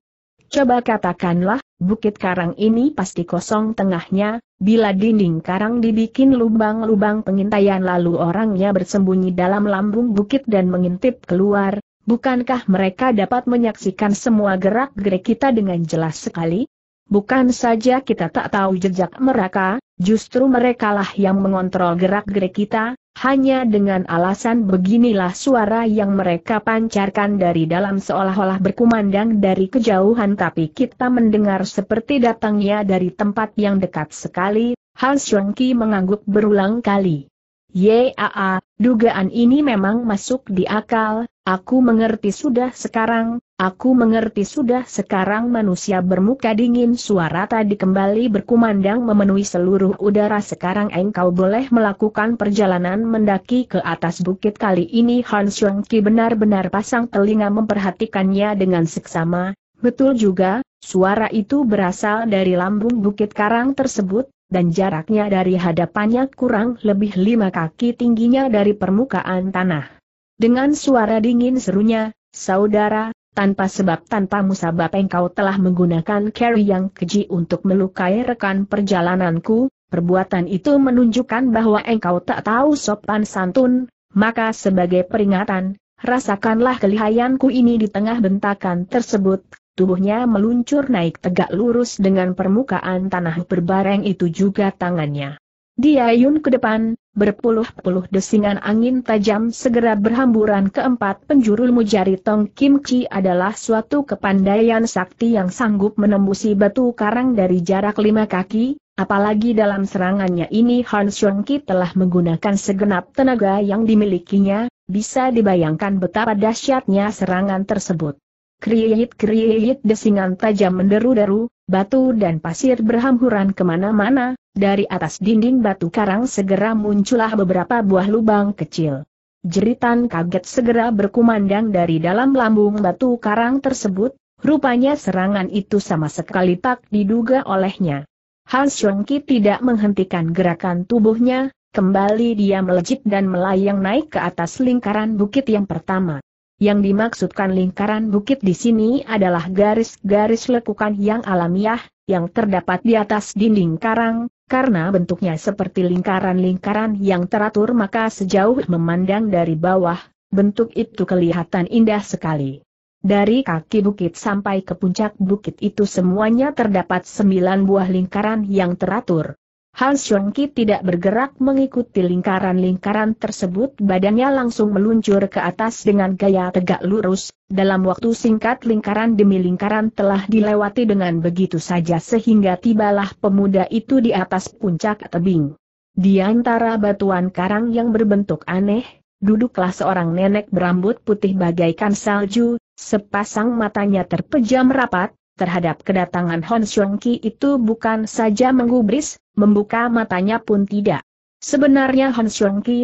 Coba katakanlah, bukit karang ini pasti kosong tengahnya, bila dinding karang dibikin lubang-lubang pengintaian lalu orangnya bersembunyi dalam lambung bukit dan mengintip keluar, bukankah mereka dapat menyaksikan semua gerak-gerik kita dengan jelas sekali? Bukan saja kita tak tahu jejak mereka, justru merekalah yang mengontrol gerak-gerik kita, hanya dengan alasan beginilah suara yang mereka pancarkan dari dalam seolah-olah berkumandang dari kejauhan tapi kita mendengar seperti datangnya dari tempat yang dekat sekali, Hans Yongki mengangguk berulang kali. Yaa, dugaan ini memang masuk di akal, aku mengerti sudah sekarang, Aku mengerti sudah sekarang manusia bermuka dingin suara tadi kembali berkumandang memenuhi seluruh udara sekarang engkau boleh melakukan perjalanan mendaki ke atas bukit kali ini Han Xiong Ki benar-benar pasang telinga memperhatikannya dengan seksama, betul juga, suara itu berasal dari lambung bukit karang tersebut, dan jaraknya dari hadapannya kurang lebih lima kaki tingginya dari permukaan tanah. Dengan suara dingin serunya, saudara, tanpa sebab tanpa musabab engkau telah menggunakan carry yang keji untuk melukai rekan perjalananku, perbuatan itu menunjukkan bahwa engkau tak tahu sopan santun, maka sebagai peringatan, rasakanlah kelihayanku ini di tengah bentakan tersebut, tubuhnya meluncur naik tegak lurus dengan permukaan tanah berbareng itu juga tangannya. Diayun ke depan, berpuluh-puluh desingan angin tajam segera berhamburan ke empat penjuru mujari Tong Kim Chi adalah suatu kepandaian sakti yang sanggup menembusi batu karang dari jarak lima kaki, apalagi dalam serangannya ini Han Xiong Ki telah menggunakan segenap tenaga yang dimilikinya, bisa dibayangkan betapa dahsyatnya serangan tersebut. Kriyit-kriyit desingan tajam menderu-deru, batu dan pasir berhamburan kemana-mana, dari atas dinding batu karang segera muncullah beberapa buah lubang kecil. Jeritan kaget segera berkumandang dari dalam lambung batu karang tersebut, rupanya serangan itu sama sekali tak diduga olehnya. Han Shongki tidak menghentikan gerakan tubuhnya, kembali dia melejit dan melayang naik ke atas lingkaran bukit yang pertama. Yang dimaksudkan lingkaran bukit di sini adalah garis-garis lekukan yang alamiah, yang terdapat di atas dinding karang, karena bentuknya seperti lingkaran-lingkaran yang teratur maka sejauh memandang dari bawah, bentuk itu kelihatan indah sekali. Dari kaki bukit sampai ke puncak bukit itu semuanya terdapat sembilan buah lingkaran yang teratur. Han Xiongki tidak bergerak mengikuti lingkaran-lingkaran tersebut badannya langsung meluncur ke atas dengan gaya tegak lurus, dalam waktu singkat lingkaran demi lingkaran telah dilewati dengan begitu saja sehingga tibalah pemuda itu di atas puncak tebing. Di antara batuan karang yang berbentuk aneh, duduklah seorang nenek berambut putih bagaikan salju, sepasang matanya terpejam rapat, terhadap kedatangan Hans Xiongki itu bukan saja menggubris, membuka matanya pun tidak. Sebenarnya Han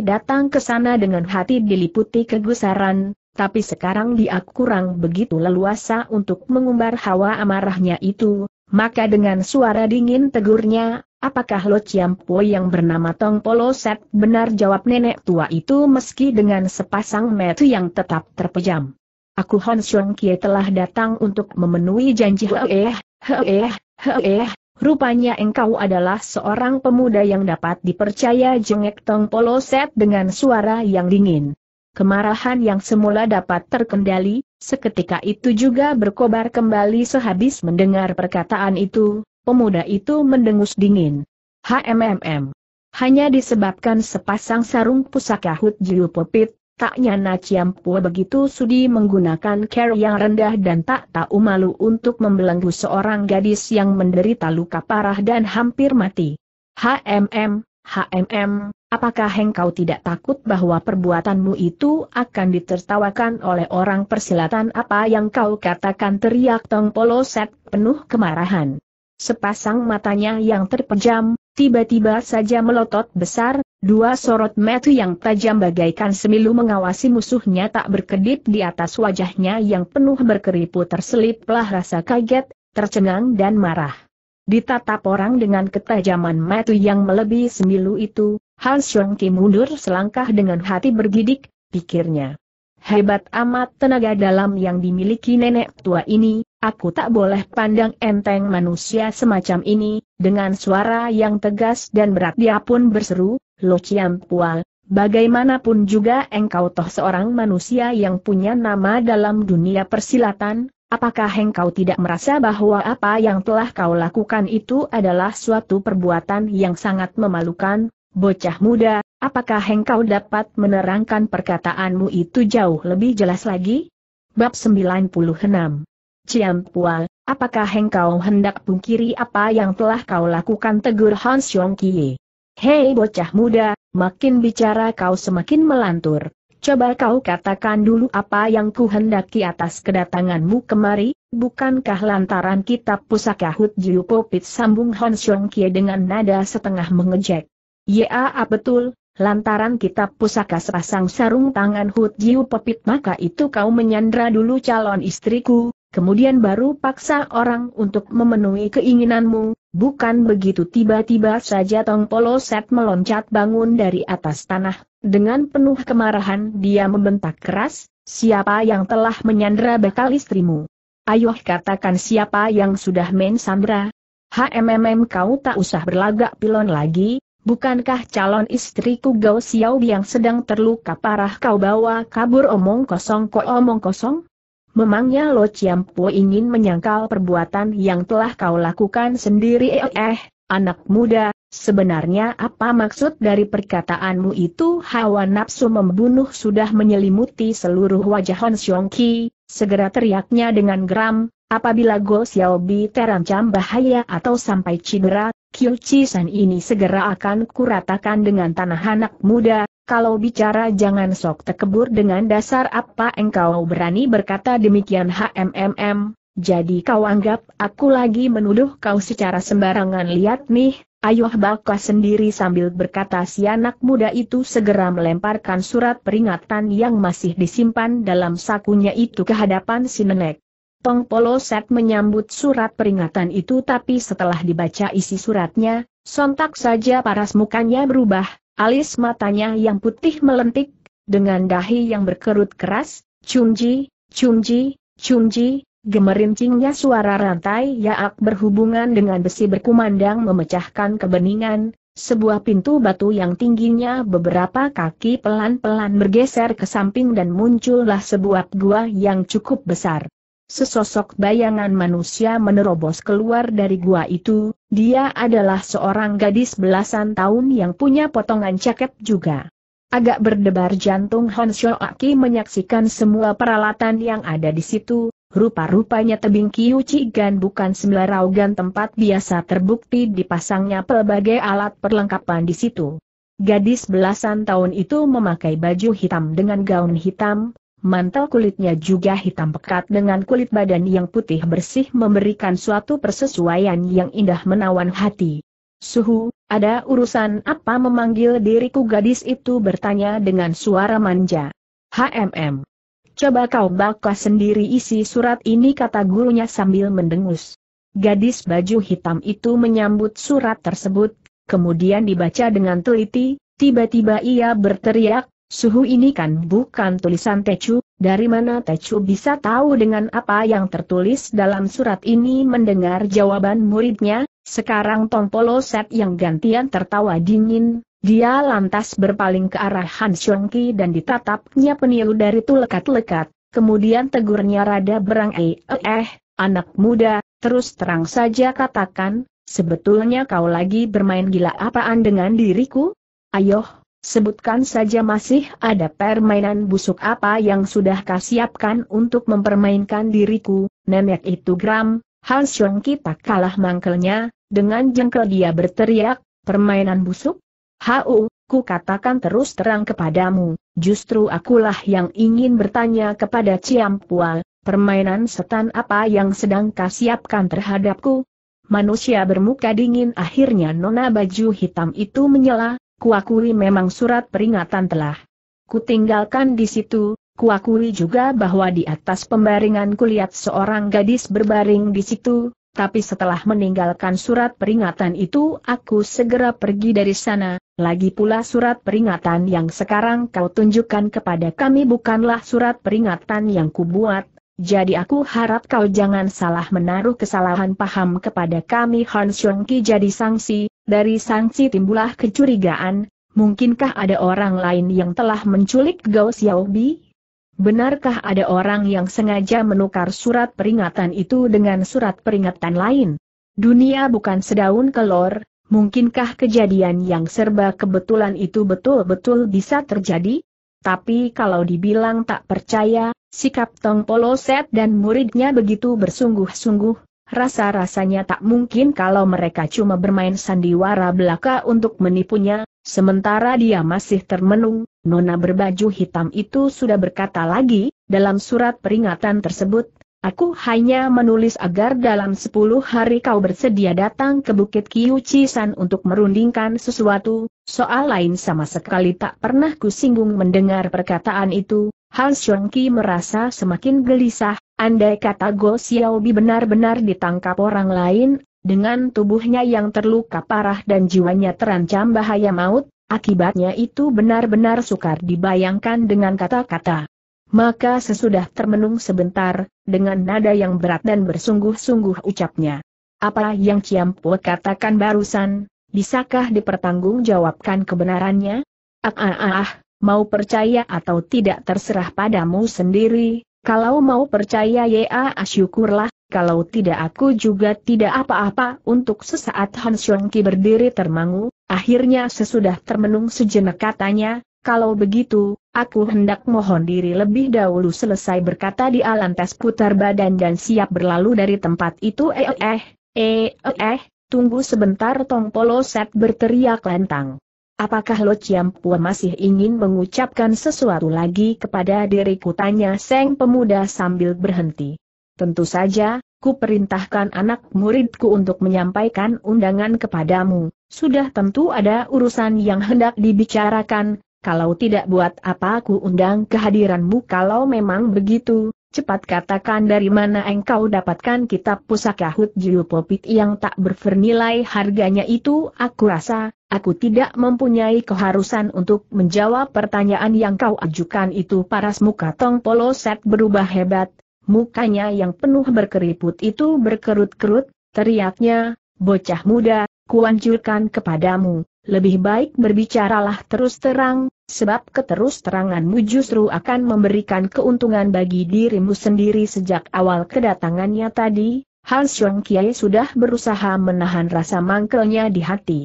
datang ke sana dengan hati diliputi kegusaran, tapi sekarang dia kurang begitu leluasa untuk mengumbar hawa amarahnya itu, maka dengan suara dingin tegurnya, apakah Lo Chiampo yang bernama Tong Polo Set benar jawab nenek tua itu meski dengan sepasang metu yang tetap terpejam. Aku Han telah datang untuk memenuhi janji heeh, heeh, heeh, Rupanya engkau adalah seorang pemuda yang dapat dipercaya jengek Tong set dengan suara yang dingin. Kemarahan yang semula dapat terkendali, seketika itu juga berkobar kembali sehabis mendengar perkataan itu, pemuda itu mendengus dingin. HMMM. Hanya disebabkan sepasang sarung pusaka Hut Jiu Popit, Taknya nyana Ciampua begitu sudi menggunakan care yang rendah dan tak tahu malu untuk membelenggu seorang gadis yang menderita luka parah dan hampir mati. HMM, HMM, apakah engkau tidak takut bahwa perbuatanmu itu akan ditertawakan oleh orang persilatan apa yang kau katakan teriak Tong set penuh kemarahan. Sepasang matanya yang terpejam, tiba-tiba saja melotot besar, Dua sorot mata yang tajam bagaikan semilu mengawasi musuhnya tak berkedip di atas wajahnya yang penuh berkeripu terseliplah rasa kaget, tercengang dan marah. Ditatap orang dengan ketajaman mata yang melebihi semilu itu, Han Xiong Ki mundur selangkah dengan hati bergidik, pikirnya. Hebat amat tenaga dalam yang dimiliki nenek tua ini, aku tak boleh pandang enteng manusia semacam ini, dengan suara yang tegas dan berat dia pun berseru, Lo Chiam Pual, bagaimanapun juga engkau toh seorang manusia yang punya nama dalam dunia persilatan, apakah engkau tidak merasa bahwa apa yang telah kau lakukan itu adalah suatu perbuatan yang sangat memalukan, bocah muda, apakah engkau dapat menerangkan perkataanmu itu jauh lebih jelas lagi? Bab 96 Pua, apakah engkau hendak pungkiri apa yang telah kau lakukan tegur Han Xiong Kie? Hei bocah muda, makin bicara kau semakin melantur. Coba kau katakan dulu apa yang ku hendaki atas kedatanganmu kemari, bukankah lantaran kitab pusaka Hut Jiu Popit sambung Han Xiong Kie dengan nada setengah mengejek. Ya betul, lantaran kitab pusaka serasang sarung tangan Hut Jiu Popit maka itu kau menyandra dulu calon istriku, kemudian baru paksa orang untuk memenuhi keinginanmu, bukan begitu tiba-tiba saja Tong Set meloncat bangun dari atas tanah, dengan penuh kemarahan dia membentak keras, siapa yang telah menyandra bekal istrimu? Ayo katakan siapa yang sudah main sandra? HMMM kau tak usah berlagak pilon lagi, bukankah calon istriku Gao Xiao yang sedang terluka parah kau bawa kabur omong kosong kok omong kosong? Memangnya Lo Po ingin menyangkal perbuatan yang telah kau lakukan sendiri eh, eh, anak muda, sebenarnya apa maksud dari perkataanmu itu hawa nafsu membunuh sudah menyelimuti seluruh wajah Hon Xiong Ki, segera teriaknya dengan geram, apabila Go Bi terancam bahaya atau sampai cedera, Kyu Chi San ini segera akan kuratakan dengan tanah anak muda, kalau bicara jangan sok tekebur dengan dasar apa engkau berani berkata demikian HMMM, jadi kau anggap aku lagi menuduh kau secara sembarangan lihat nih, ayuh baka sendiri sambil berkata si anak muda itu segera melemparkan surat peringatan yang masih disimpan dalam sakunya itu ke hadapan si nenek. Tong Set menyambut surat peringatan itu tapi setelah dibaca isi suratnya, sontak saja paras mukanya berubah, alis matanya yang putih melentik, dengan dahi yang berkerut keras, cumji, cumji, cumji, gemerincingnya suara rantai yaak berhubungan dengan besi berkumandang memecahkan kebeningan, sebuah pintu batu yang tingginya beberapa kaki pelan-pelan bergeser ke samping dan muncullah sebuah gua yang cukup besar. Sesosok bayangan manusia menerobos keluar dari gua itu, dia adalah seorang gadis belasan tahun yang punya potongan caket juga. Agak berdebar jantung Han Aki menyaksikan semua peralatan yang ada di situ, Rupa-rupanya tebing Cigan bukan sembaraugan tempat biasa terbukti dipasangnya pelbagai alat perlengkapan di situ. Gadis belasan tahun itu memakai baju hitam dengan gaun hitam, mantel kulitnya juga hitam pekat dengan kulit badan yang putih bersih memberikan suatu persesuaian yang indah menawan hati. Suhu, ada urusan apa memanggil diriku gadis itu bertanya dengan suara manja. HMM. Coba kau baca sendiri isi surat ini kata gurunya sambil mendengus. Gadis baju hitam itu menyambut surat tersebut, kemudian dibaca dengan teliti, tiba-tiba ia berteriak, Suhu ini kan bukan tulisan Tecu, dari mana Tecu bisa tahu dengan apa yang tertulis dalam surat ini mendengar jawaban muridnya, sekarang Tompolo Set yang gantian tertawa dingin, dia lantas berpaling ke arah Han Xiongki dan ditatapnya peniru dari tulekat-lekat, kemudian tegurnya rada berangai, eh, eh, eh, anak muda, terus terang saja katakan, sebetulnya kau lagi bermain gila apaan dengan diriku? Ayoh, Sebutkan saja masih ada permainan busuk apa yang sudah kau siapkan untuk mempermainkan diriku, nenek itu gram. Han Xiong kita kalah mangkelnya, dengan jengkel dia berteriak, permainan busuk? Hau, ku katakan terus terang kepadamu, justru akulah yang ingin bertanya kepada Ciam Ciampual, permainan setan apa yang sedang kau siapkan terhadapku? Manusia bermuka dingin akhirnya nona baju hitam itu menyela, kuakui memang surat peringatan telah kutinggalkan di situ, kuakui juga bahwa di atas pembaringan kulihat seorang gadis berbaring di situ, tapi setelah meninggalkan surat peringatan itu aku segera pergi dari sana, lagi pula surat peringatan yang sekarang kau tunjukkan kepada kami bukanlah surat peringatan yang kubuat, jadi aku harap kau jangan salah menaruh kesalahan paham kepada kami Han Ki jadi sanksi, dari sanksi timbulah kecurigaan, mungkinkah ada orang lain yang telah menculik Gao Xiaobi? Benarkah ada orang yang sengaja menukar surat peringatan itu dengan surat peringatan lain? Dunia bukan sedaun kelor, mungkinkah kejadian yang serba kebetulan itu betul-betul bisa terjadi? Tapi kalau dibilang tak percaya, sikap Tong Poloset dan muridnya begitu bersungguh-sungguh, rasa-rasanya tak mungkin kalau mereka cuma bermain sandiwara belaka untuk menipunya, sementara dia masih termenung, Nona berbaju hitam itu sudah berkata lagi, dalam surat peringatan tersebut, Aku hanya menulis agar dalam sepuluh hari kau bersedia datang ke Bukit San untuk merundingkan sesuatu, soal lain sama sekali tak pernah kusinggung mendengar perkataan itu, Han Xiongqi merasa semakin gelisah, andai kata Go Xiaobi benar-benar ditangkap orang lain, dengan tubuhnya yang terluka parah dan jiwanya terancam bahaya maut, Akibatnya itu benar-benar sukar dibayangkan dengan kata-kata. Maka sesudah termenung sebentar, dengan nada yang berat dan bersungguh-sungguh ucapnya. Apa yang Ciampua katakan barusan, bisakah dipertanggungjawabkan kebenarannya? Ah, ah ah ah, mau percaya atau tidak terserah padamu sendiri, kalau mau percaya ya ah, syukurlah. kalau tidak aku juga tidak apa-apa untuk sesaat Han Xiongki berdiri termangu, akhirnya sesudah termenung sejenak katanya, kalau begitu, aku hendak mohon diri lebih dahulu selesai berkata di alantas putar badan dan siap berlalu dari tempat itu eh eh, eh eh, eh, eh. tunggu sebentar Tong Polo Set berteriak lantang. Apakah Lo Pua masih ingin mengucapkan sesuatu lagi kepada diriku tanya Seng pemuda sambil berhenti. Tentu saja, ku perintahkan anak muridku untuk menyampaikan undangan kepadamu, sudah tentu ada urusan yang hendak dibicarakan, kalau tidak buat apa aku undang kehadiranmu kalau memang begitu, cepat katakan dari mana engkau dapatkan kitab pusaka Hut Popit yang tak bernilai harganya itu aku rasa, aku tidak mempunyai keharusan untuk menjawab pertanyaan yang kau ajukan itu paras muka Tong set berubah hebat, mukanya yang penuh berkeriput itu berkerut-kerut, teriaknya, bocah muda, kuanjurkan kepadamu, lebih baik berbicaralah terus terang, sebab keterus teranganmu justru akan memberikan keuntungan bagi dirimu sendiri sejak awal kedatangannya tadi, Han Xiong Kiai sudah berusaha menahan rasa mangkelnya di hati.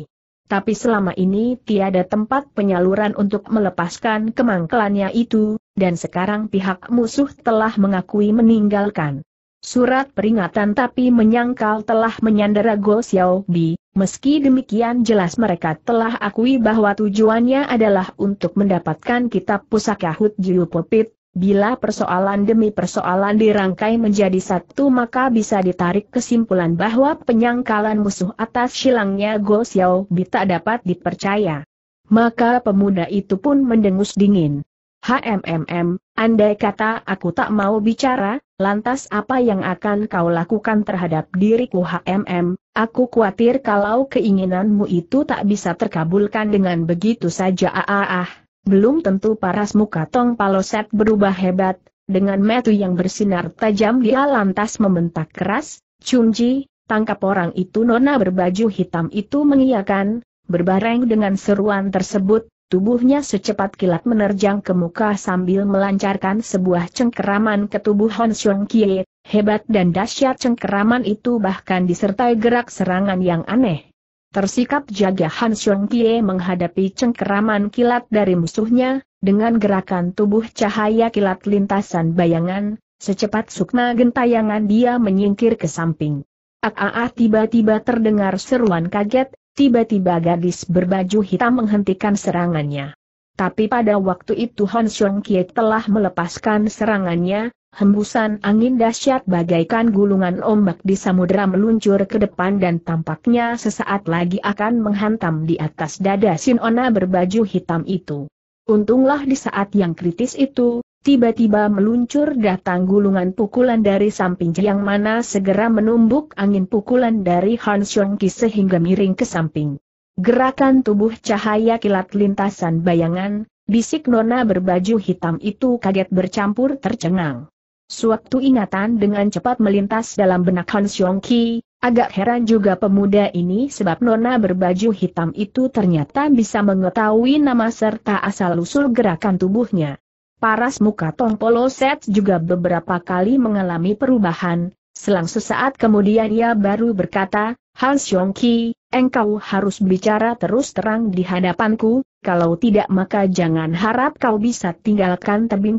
Tapi selama ini tiada tempat penyaluran untuk melepaskan kemangkelannya itu, dan sekarang pihak musuh telah mengakui meninggalkan Surat peringatan tapi menyangkal telah menyandera Go Bi. meski demikian jelas mereka telah akui bahwa tujuannya adalah untuk mendapatkan kitab pusaka Hud Jiu Popit, bila persoalan demi persoalan dirangkai menjadi satu maka bisa ditarik kesimpulan bahwa penyangkalan musuh atas silangnya Go Bi tak dapat dipercaya. Maka pemuda itu pun mendengus dingin. HMMM, andai kata aku tak mau bicara, lantas apa yang akan kau lakukan terhadap diriku HMM, aku khawatir kalau keinginanmu itu tak bisa terkabulkan dengan begitu saja ah Belum tentu paras muka Tong paloset berubah hebat, dengan metu yang bersinar tajam dia lantas membentak keras, Chunji, tangkap orang itu nona berbaju hitam itu mengiakan, berbareng dengan seruan tersebut, Tubuhnya secepat kilat menerjang ke muka sambil melancarkan sebuah cengkeraman ke tubuh Hon Xiong Kie, hebat dan dahsyat cengkeraman itu bahkan disertai gerak serangan yang aneh. Tersikap jaga Han Xiong Kie menghadapi cengkeraman kilat dari musuhnya, dengan gerakan tubuh cahaya kilat lintasan bayangan, secepat sukma gentayangan dia menyingkir ke samping. Aaah! Ah, ah, tiba-tiba terdengar seruan kaget, Tiba-tiba gadis berbaju hitam menghentikan serangannya. Tapi pada waktu itu Hon Xiong Kiet telah melepaskan serangannya, hembusan angin dahsyat bagaikan gulungan ombak di samudera meluncur ke depan dan tampaknya sesaat lagi akan menghantam di atas dada Ona berbaju hitam itu. Untunglah di saat yang kritis itu, Tiba-tiba meluncur datang gulungan pukulan dari samping yang mana segera menumbuk angin pukulan dari Han Ki sehingga miring ke samping. Gerakan tubuh cahaya kilat lintasan bayangan, bisik nona berbaju hitam itu kaget bercampur tercengang. Suatu ingatan dengan cepat melintas dalam benak Han Ki, agak heran juga pemuda ini sebab nona berbaju hitam itu ternyata bisa mengetahui nama serta asal-usul gerakan tubuhnya. Paras muka Tompolo Set juga beberapa kali mengalami perubahan, selang sesaat kemudian ia baru berkata, Hans Yongki, engkau harus bicara terus terang di hadapanku, kalau tidak maka jangan harap kau bisa tinggalkan tebing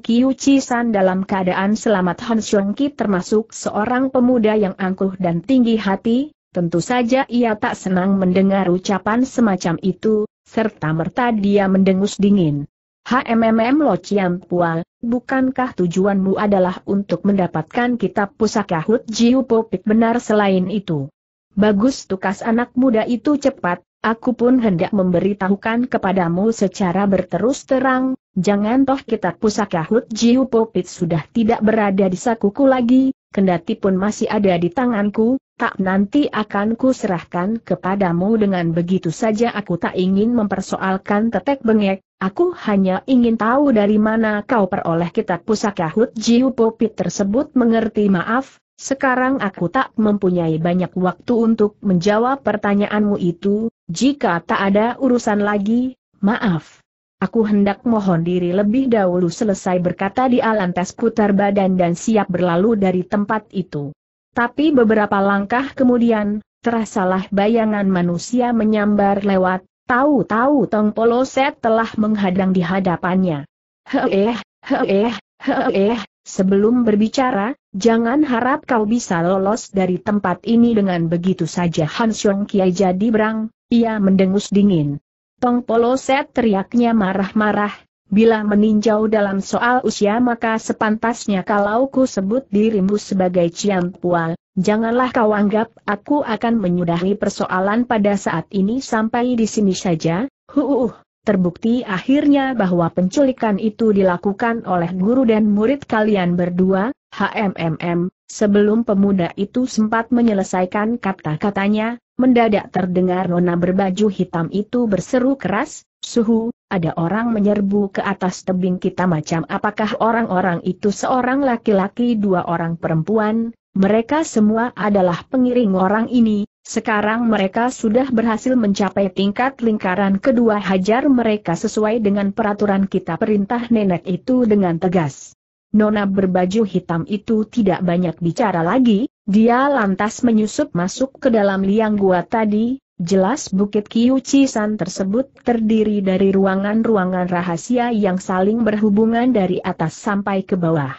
San dalam keadaan selamat Hans Yongki termasuk seorang pemuda yang angkuh dan tinggi hati, tentu saja ia tak senang mendengar ucapan semacam itu, serta merta dia mendengus dingin. HMMM Lo Chiam Pua, bukankah tujuanmu adalah untuk mendapatkan kitab pusaka Hut Jiu Popik benar selain itu? Bagus tukas anak muda itu cepat, aku pun hendak memberitahukan kepadamu secara berterus terang, jangan toh kitab pusaka Hut Jiu Popik sudah tidak berada di sakuku lagi, kendati pun masih ada di tanganku, tak nanti akan kuserahkan kepadamu dengan begitu saja aku tak ingin mempersoalkan tetek bengek, aku hanya ingin tahu dari mana kau peroleh kitab pusaka Hut Jiu Popit tersebut mengerti maaf, sekarang aku tak mempunyai banyak waktu untuk menjawab pertanyaanmu itu, jika tak ada urusan lagi, maaf. Aku hendak mohon diri lebih dahulu selesai berkata di lantas putar badan dan siap berlalu dari tempat itu. Tapi beberapa langkah kemudian, terasalah bayangan manusia menyambar lewat, tahu-tahu Tong Set telah menghadang di hadapannya. Heeh, heeh, heeh, sebelum berbicara, jangan harap kau bisa lolos dari tempat ini dengan begitu saja Han Xiong Kiai jadi berang, ia mendengus dingin. Tong Set teriaknya marah-marah, Bila meninjau dalam soal usia maka sepantasnya kalau ku sebut dirimu sebagai Ciam Pual, janganlah kau anggap aku akan menyudahi persoalan pada saat ini sampai di sini saja, huuh. Terbukti akhirnya bahwa penculikan itu dilakukan oleh guru dan murid kalian berdua, HMMM, sebelum pemuda itu sempat menyelesaikan kata-katanya, mendadak terdengar nona berbaju hitam itu berseru keras, Suhu, ada orang menyerbu ke atas tebing kita macam apakah orang-orang itu seorang laki-laki dua orang perempuan, mereka semua adalah pengiring orang ini, sekarang mereka sudah berhasil mencapai tingkat lingkaran kedua hajar mereka sesuai dengan peraturan kita perintah nenek itu dengan tegas. Nona berbaju hitam itu tidak banyak bicara lagi, dia lantas menyusup masuk ke dalam liang gua tadi, Jelas Bukit Kiucisan tersebut terdiri dari ruangan-ruangan rahasia yang saling berhubungan dari atas sampai ke bawah.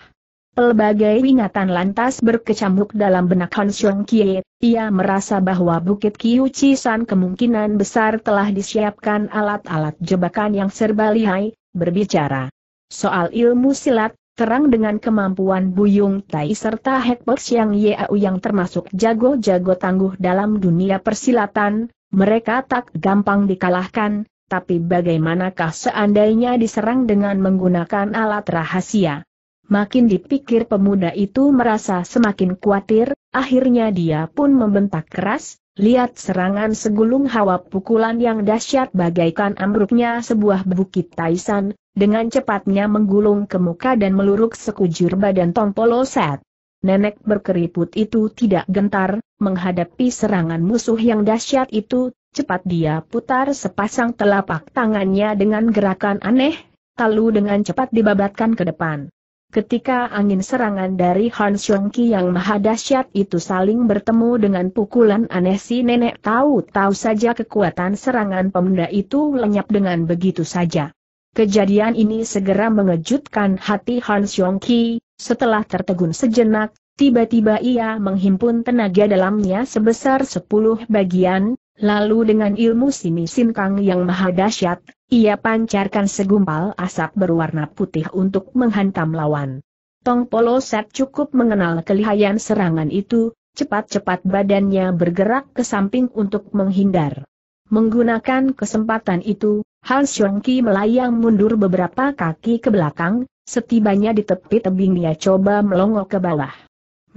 Pelbagai ingatan lantas berkecamuk dalam benak Han Xiong Kie, ia merasa bahwa Bukit Kiucisan kemungkinan besar telah disiapkan alat-alat jebakan yang serba lihai, berbicara. Soal ilmu silat, terang dengan kemampuan Buyung Tai serta Hekpek yang Yau yang termasuk jago-jago tangguh dalam dunia persilatan, mereka tak gampang dikalahkan, tapi bagaimanakah seandainya diserang dengan menggunakan alat rahasia? Makin dipikir pemuda itu merasa semakin khawatir, akhirnya dia pun membentak keras, Lihat serangan segulung hawa pukulan yang dahsyat bagaikan ambruknya sebuah bukit Taisan, dengan cepatnya menggulung ke muka dan meluruk sekujur badan Tompolo Set. Nenek berkeriput itu tidak gentar, menghadapi serangan musuh yang dahsyat itu, cepat dia putar sepasang telapak tangannya dengan gerakan aneh, lalu dengan cepat dibabatkan ke depan. Ketika angin serangan dari Han Shongki yang maha dahsyat itu saling bertemu dengan pukulan aneh si nenek tahu-tahu saja kekuatan serangan pemuda itu lenyap dengan begitu saja. Kejadian ini segera mengejutkan hati Han Shongki, setelah tertegun sejenak, tiba-tiba ia menghimpun tenaga dalamnya sebesar sepuluh bagian, Lalu dengan ilmu Simi Sinkang yang maha dahsyat, ia pancarkan segumpal asap berwarna putih untuk menghantam lawan. Tong Polo Set cukup mengenal kelihayan serangan itu, cepat-cepat badannya bergerak ke samping untuk menghindar. Menggunakan kesempatan itu, Han Xiong Ki melayang mundur beberapa kaki ke belakang, setibanya di tepi tebing dia coba melongo ke bawah.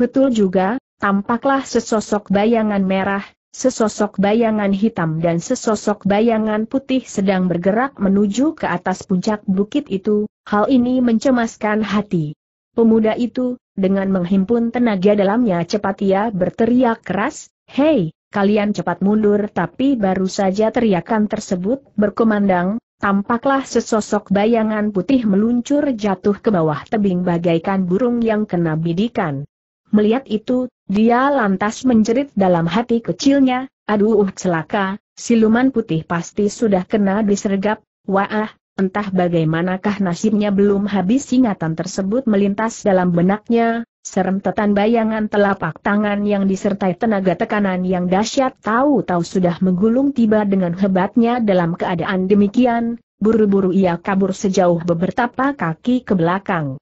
Betul juga, tampaklah sesosok bayangan merah, Sesosok bayangan hitam dan sesosok bayangan putih sedang bergerak menuju ke atas puncak bukit itu, hal ini mencemaskan hati. Pemuda itu, dengan menghimpun tenaga dalamnya cepat ia berteriak keras, Hei, kalian cepat mundur tapi baru saja teriakan tersebut berkumandang, tampaklah sesosok bayangan putih meluncur jatuh ke bawah tebing bagaikan burung yang kena bidikan. Melihat itu, dia lantas menjerit dalam hati kecilnya, aduh uh, celaka, siluman putih pasti sudah kena disergap, wah, entah bagaimanakah nasibnya belum habis ingatan tersebut melintas dalam benaknya, serem tetan bayangan telapak tangan yang disertai tenaga tekanan yang dahsyat tahu-tahu sudah menggulung tiba dengan hebatnya dalam keadaan demikian, buru-buru ia kabur sejauh beberapa kaki ke belakang.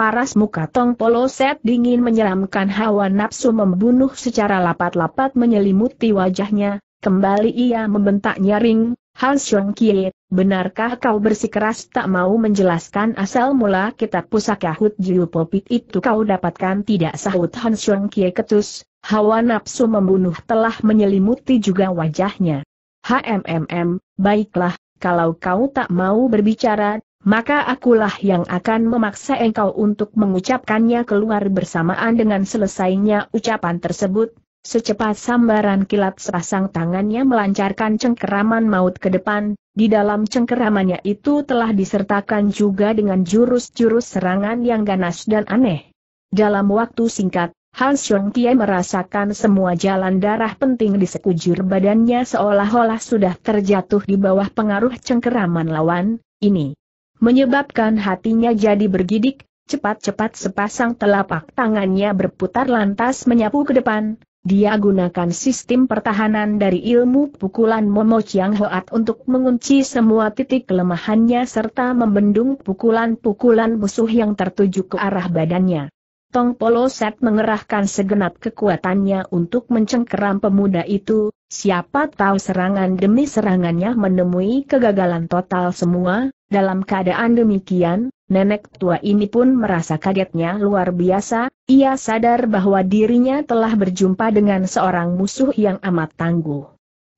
Paras muka Tong set dingin menyeramkan hawa nafsu membunuh secara lapat-lapat menyelimuti wajahnya, kembali ia membentak nyaring, Han Xiong Kie, benarkah kau bersikeras tak mau menjelaskan asal mula kitab pusaka Hut Jiu Popit itu kau dapatkan tidak sahut Han Xiong Kie ketus, hawa nafsu membunuh telah menyelimuti juga wajahnya. HMMM, baiklah, kalau kau tak mau berbicara, maka akulah yang akan memaksa engkau untuk mengucapkannya keluar bersamaan dengan selesainya ucapan tersebut. Secepat sambaran kilat sepasang tangannya melancarkan cengkeraman maut ke depan, di dalam cengkeramannya itu telah disertakan juga dengan jurus-jurus serangan yang ganas dan aneh. Dalam waktu singkat, Han Xiong merasakan semua jalan darah penting di sekujur badannya seolah-olah sudah terjatuh di bawah pengaruh cengkeraman lawan, ini menyebabkan hatinya jadi bergidik, cepat-cepat sepasang telapak tangannya berputar lantas menyapu ke depan, dia gunakan sistem pertahanan dari ilmu pukulan Momo Chiang Hoat untuk mengunci semua titik kelemahannya serta membendung pukulan-pukulan musuh yang tertuju ke arah badannya. Tong Polo Set mengerahkan segenap kekuatannya untuk mencengkeram pemuda itu, siapa tahu serangan demi serangannya menemui kegagalan total semua, dalam keadaan demikian, nenek tua ini pun merasa kagetnya luar biasa, ia sadar bahwa dirinya telah berjumpa dengan seorang musuh yang amat tangguh.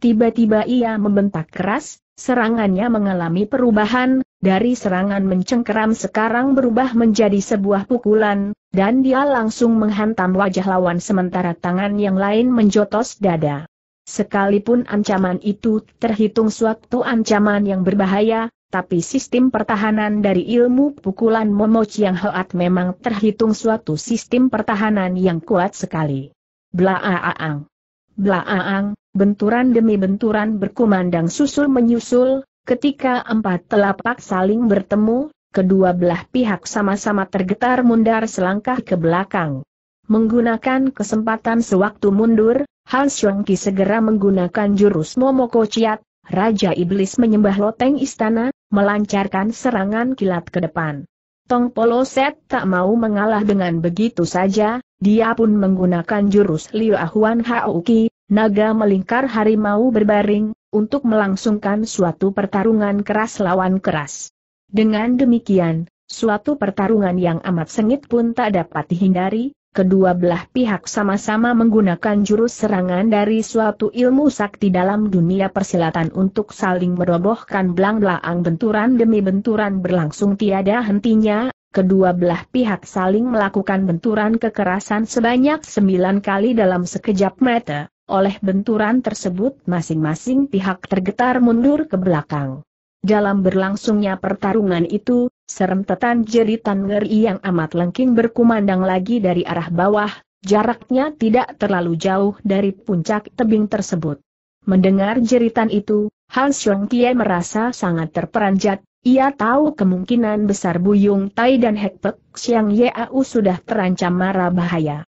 Tiba-tiba ia membentak keras, serangannya mengalami perubahan, dari serangan mencengkeram sekarang berubah menjadi sebuah pukulan, dan dia langsung menghantam wajah lawan sementara tangan yang lain menjotos dada. Sekalipun ancaman itu terhitung suatu ancaman yang berbahaya, tapi sistem pertahanan dari ilmu pukulan Momo Chiang Hoat memang terhitung suatu sistem pertahanan yang kuat sekali. Blaaang. Blaaang, benturan demi benturan berkumandang susul menyusul, ketika empat telapak saling bertemu, kedua belah pihak sama-sama tergetar mundar selangkah ke belakang. Menggunakan kesempatan sewaktu mundur, Hans Shongki segera menggunakan jurus Momoko Chiat, Raja Iblis menyembah loteng istana, melancarkan serangan kilat ke depan. Tong Polo Set tak mau mengalah dengan begitu saja, dia pun menggunakan jurus Liu Ahuan Haoki, naga melingkar harimau berbaring, untuk melangsungkan suatu pertarungan keras lawan keras. Dengan demikian, suatu pertarungan yang amat sengit pun tak dapat dihindari, kedua belah pihak sama-sama menggunakan jurus serangan dari suatu ilmu sakti dalam dunia persilatan untuk saling merobohkan belang belang benturan demi benturan berlangsung tiada hentinya, kedua belah pihak saling melakukan benturan kekerasan sebanyak sembilan kali dalam sekejap mata, oleh benturan tersebut masing-masing pihak tergetar mundur ke belakang. Dalam berlangsungnya pertarungan itu, Serentetan jeritan ngeri yang amat lengking berkumandang lagi dari arah bawah, jaraknya tidak terlalu jauh dari puncak tebing tersebut. Mendengar jeritan itu, Han Xiong Tie merasa sangat terperanjat, ia tahu kemungkinan besar Buyung Tai dan Hek Pek Xiang Yau sudah terancam marah bahaya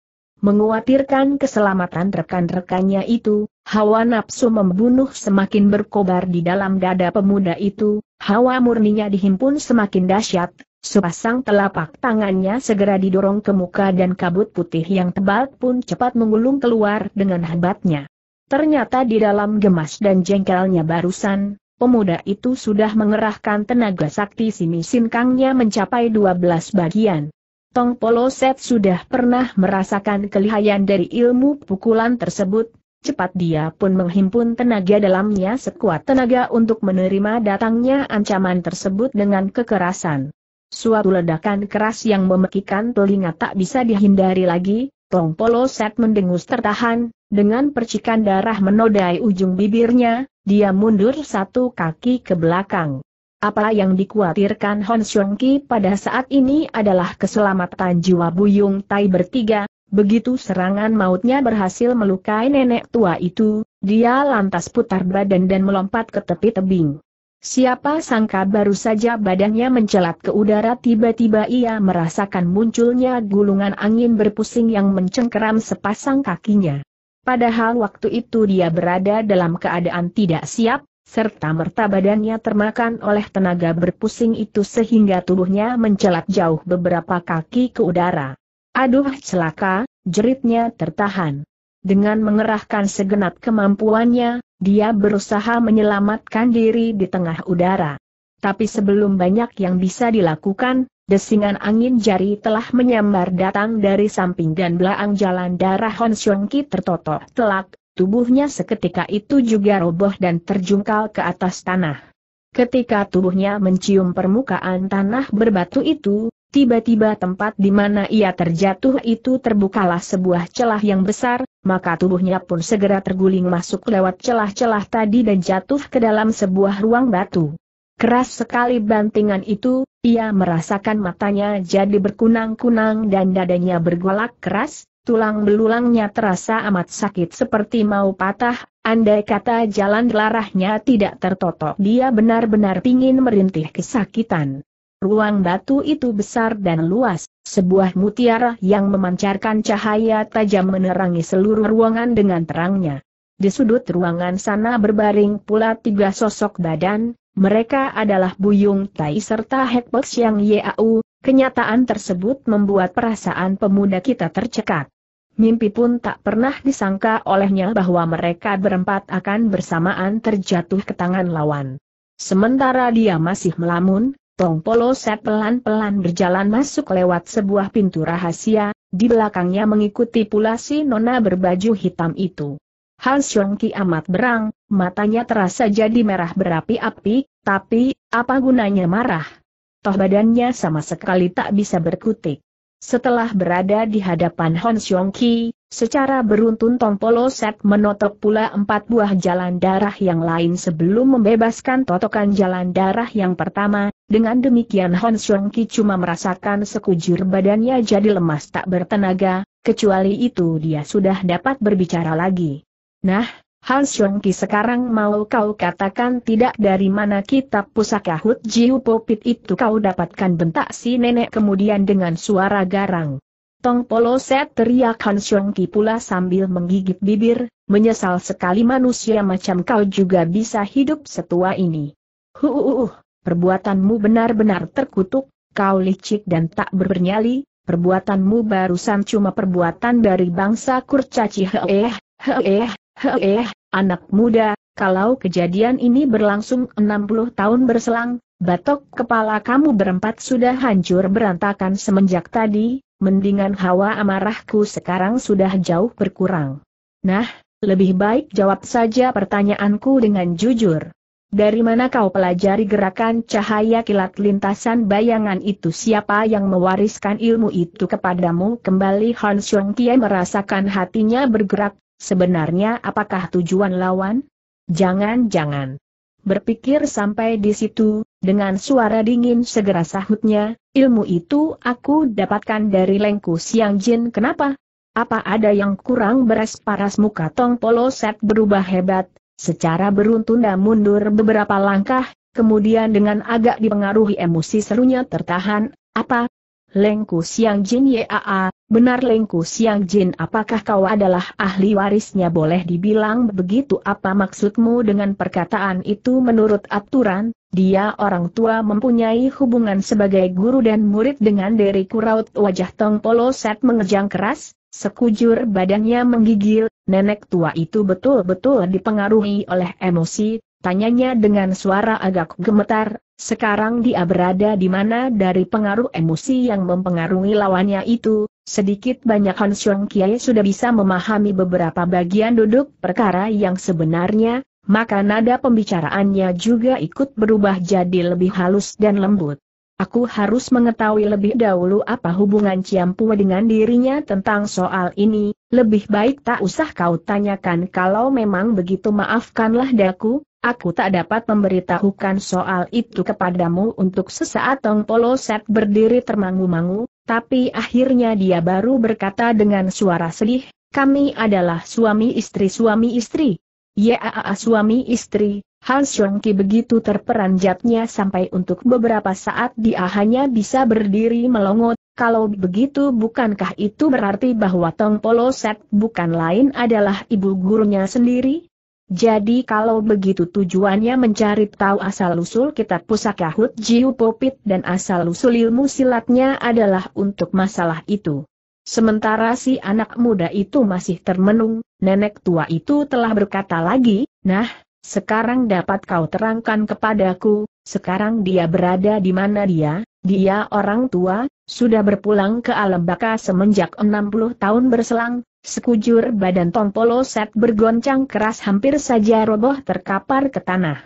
menguatirkan keselamatan rekan-rekannya itu, hawa nafsu membunuh semakin berkobar di dalam dada pemuda itu, hawa murninya dihimpun semakin dahsyat, sepasang telapak tangannya segera didorong ke muka dan kabut putih yang tebal pun cepat menggulung keluar dengan hebatnya. Ternyata di dalam gemas dan jengkelnya barusan, pemuda itu sudah mengerahkan tenaga sakti sini sinkangnya mencapai 12 bagian. Tong Polo Set sudah pernah merasakan kelihayan dari ilmu pukulan tersebut, cepat dia pun menghimpun tenaga dalamnya sekuat tenaga untuk menerima datangnya ancaman tersebut dengan kekerasan. Suatu ledakan keras yang memekikan telinga tak bisa dihindari lagi, Tong Polo Set mendengus tertahan, dengan percikan darah menodai ujung bibirnya, dia mundur satu kaki ke belakang. Apa yang dikhawatirkan Hon Ki pada saat ini adalah keselamatan jiwa Buyung Tai bertiga, begitu serangan mautnya berhasil melukai nenek tua itu, dia lantas putar badan dan melompat ke tepi tebing. Siapa sangka baru saja badannya mencelat ke udara tiba-tiba ia merasakan munculnya gulungan angin berpusing yang mencengkeram sepasang kakinya. Padahal waktu itu dia berada dalam keadaan tidak siap, serta merta badannya termakan oleh tenaga berpusing itu sehingga tubuhnya mencelat jauh beberapa kaki ke udara. Aduh celaka, jeritnya tertahan. Dengan mengerahkan segenap kemampuannya, dia berusaha menyelamatkan diri di tengah udara. Tapi sebelum banyak yang bisa dilakukan, desingan angin jari telah menyambar datang dari samping dan belakang jalan darah Hon Ki tertotok telak, Tubuhnya seketika itu juga roboh dan terjungkal ke atas tanah. Ketika tubuhnya mencium permukaan tanah berbatu itu, tiba-tiba tempat di mana ia terjatuh itu terbukalah sebuah celah yang besar, maka tubuhnya pun segera terguling masuk lewat celah-celah tadi dan jatuh ke dalam sebuah ruang batu. Keras sekali bantingan itu, ia merasakan matanya jadi berkunang-kunang dan dadanya bergolak keras, tulang belulangnya terasa amat sakit seperti mau patah, andai kata jalan larahnya tidak tertotok dia benar-benar pingin merintih kesakitan. Ruang batu itu besar dan luas, sebuah mutiara yang memancarkan cahaya tajam menerangi seluruh ruangan dengan terangnya. Di sudut ruangan sana berbaring pula tiga sosok badan, mereka adalah Buyung Tai serta Hekbek Yang Yau, kenyataan tersebut membuat perasaan pemuda kita tercekat mimpi pun tak pernah disangka olehnya bahwa mereka berempat akan bersamaan terjatuh ke tangan lawan. Sementara dia masih melamun, Tong Polo Set pelan-pelan berjalan masuk lewat sebuah pintu rahasia, di belakangnya mengikuti pula si nona berbaju hitam itu. Han Ki amat berang, matanya terasa jadi merah berapi-api, tapi, apa gunanya marah? Toh badannya sama sekali tak bisa berkutik. Setelah berada di hadapan Hon Xiong Ki, secara beruntun Tong Polo menotok pula empat buah jalan darah yang lain sebelum membebaskan totokan jalan darah yang pertama, dengan demikian Hon Xiong Ki cuma merasakan sekujur badannya jadi lemas tak bertenaga, kecuali itu dia sudah dapat berbicara lagi. Nah, Hans Ki sekarang mau kau katakan tidak dari mana kitab pusaka Hut Jiu Popit itu kau dapatkan bentak si nenek kemudian dengan suara garang. Tong Polo Set teriak Hans Ki pula sambil menggigit bibir, menyesal sekali manusia macam kau juga bisa hidup setua ini. Huuuh, perbuatanmu benar-benar terkutuk, kau licik dan tak bernyali, perbuatanmu barusan cuma perbuatan dari bangsa kurcaci heeh, heeh, Heh, anak muda, kalau kejadian ini berlangsung 60 tahun berselang, batok kepala kamu berempat sudah hancur berantakan semenjak tadi, mendingan hawa amarahku sekarang sudah jauh berkurang. Nah, lebih baik jawab saja pertanyaanku dengan jujur. Dari mana kau pelajari gerakan cahaya kilat lintasan bayangan itu? Siapa yang mewariskan ilmu itu kepadamu? Kembali Han Xiong Kie merasakan hatinya bergerak, Sebenarnya apakah tujuan lawan? Jangan-jangan. Berpikir sampai di situ, dengan suara dingin segera sahutnya, ilmu itu aku dapatkan dari lengku siang jin kenapa? Apa ada yang kurang beres paras muka tong Set berubah hebat, secara beruntun dan mundur beberapa langkah, kemudian dengan agak dipengaruhi emosi serunya tertahan, apa, Lengku Siang Jin Yaa, benar Lengku Siang Jin apakah kau adalah ahli warisnya boleh dibilang begitu apa maksudmu dengan perkataan itu menurut aturan, dia orang tua mempunyai hubungan sebagai guru dan murid dengan Deri Kuraut wajah Tong Polo Set mengejang keras, sekujur badannya menggigil, nenek tua itu betul-betul dipengaruhi oleh emosi, Tanyanya dengan suara agak gemetar, sekarang dia berada di mana dari pengaruh emosi yang mempengaruhi lawannya itu, sedikit banyak Han Xiong Kiai sudah bisa memahami beberapa bagian duduk perkara yang sebenarnya, maka nada pembicaraannya juga ikut berubah jadi lebih halus dan lembut. Aku harus mengetahui lebih dahulu apa hubungan Ciampu dengan dirinya tentang soal ini, lebih baik tak usah kau tanyakan kalau memang begitu maafkanlah daku, Aku tak dapat memberitahukan soal itu kepadamu untuk sesaat Tong Polo Set berdiri termangu-mangu, tapi akhirnya dia baru berkata dengan suara sedih, kami adalah suami istri suami istri. Ya, suami istri, Hans Xiongqi begitu terperanjatnya sampai untuk beberapa saat dia hanya bisa berdiri melongot, kalau begitu bukankah itu berarti bahwa Tong Polo Set bukan lain adalah ibu gurunya sendiri? Jadi kalau begitu tujuannya mencari tahu asal-usul kitab pusaka Hut Jiu Popit dan asal-usul ilmu silatnya adalah untuk masalah itu. Sementara si anak muda itu masih termenung, nenek tua itu telah berkata lagi, nah, sekarang dapat kau terangkan kepadaku, sekarang dia berada di mana dia, dia orang tua, sudah berpulang ke Alam Baka semenjak 60 tahun berselang, Sekujur badan Tompolo Set bergoncang keras hampir saja roboh terkapar ke tanah.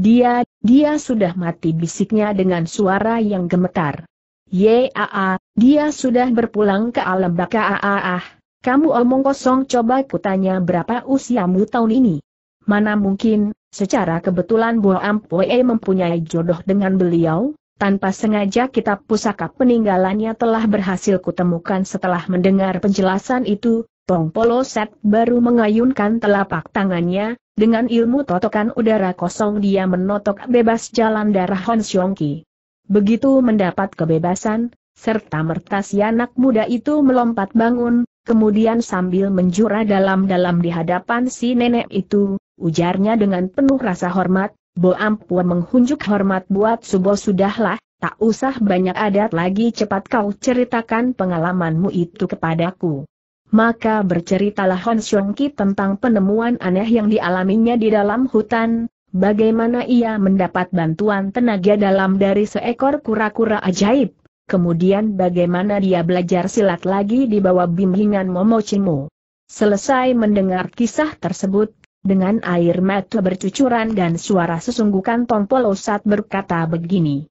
Dia, dia sudah mati bisiknya dengan suara yang gemetar. Yaa, dia sudah berpulang ke alam baka aaah. Kamu omong kosong coba kutanya berapa usiamu tahun ini. Mana mungkin, secara kebetulan Bo Ampoe mempunyai jodoh dengan beliau, tanpa sengaja kitab pusaka peninggalannya telah berhasil kutemukan setelah mendengar penjelasan itu, Tong Poloset baru mengayunkan telapak tangannya, dengan ilmu totokan udara kosong dia menotok bebas jalan darah Hon Xiongki. Begitu mendapat kebebasan, serta merta si anak muda itu melompat bangun, kemudian sambil menjura dalam-dalam di hadapan si nenek itu, ujarnya dengan penuh rasa hormat, Bo Ampua menghunjuk hormat buat Subo sudahlah, tak usah banyak adat lagi cepat kau ceritakan pengalamanmu itu kepadaku maka berceritalah Hon Xiongki tentang penemuan aneh yang dialaminya di dalam hutan, bagaimana ia mendapat bantuan tenaga dalam dari seekor kura-kura ajaib, kemudian bagaimana dia belajar silat lagi di bawah bimbingan Chimu. Selesai mendengar kisah tersebut, dengan air mata bercucuran dan suara sesunggukan Tompolosat berkata begini.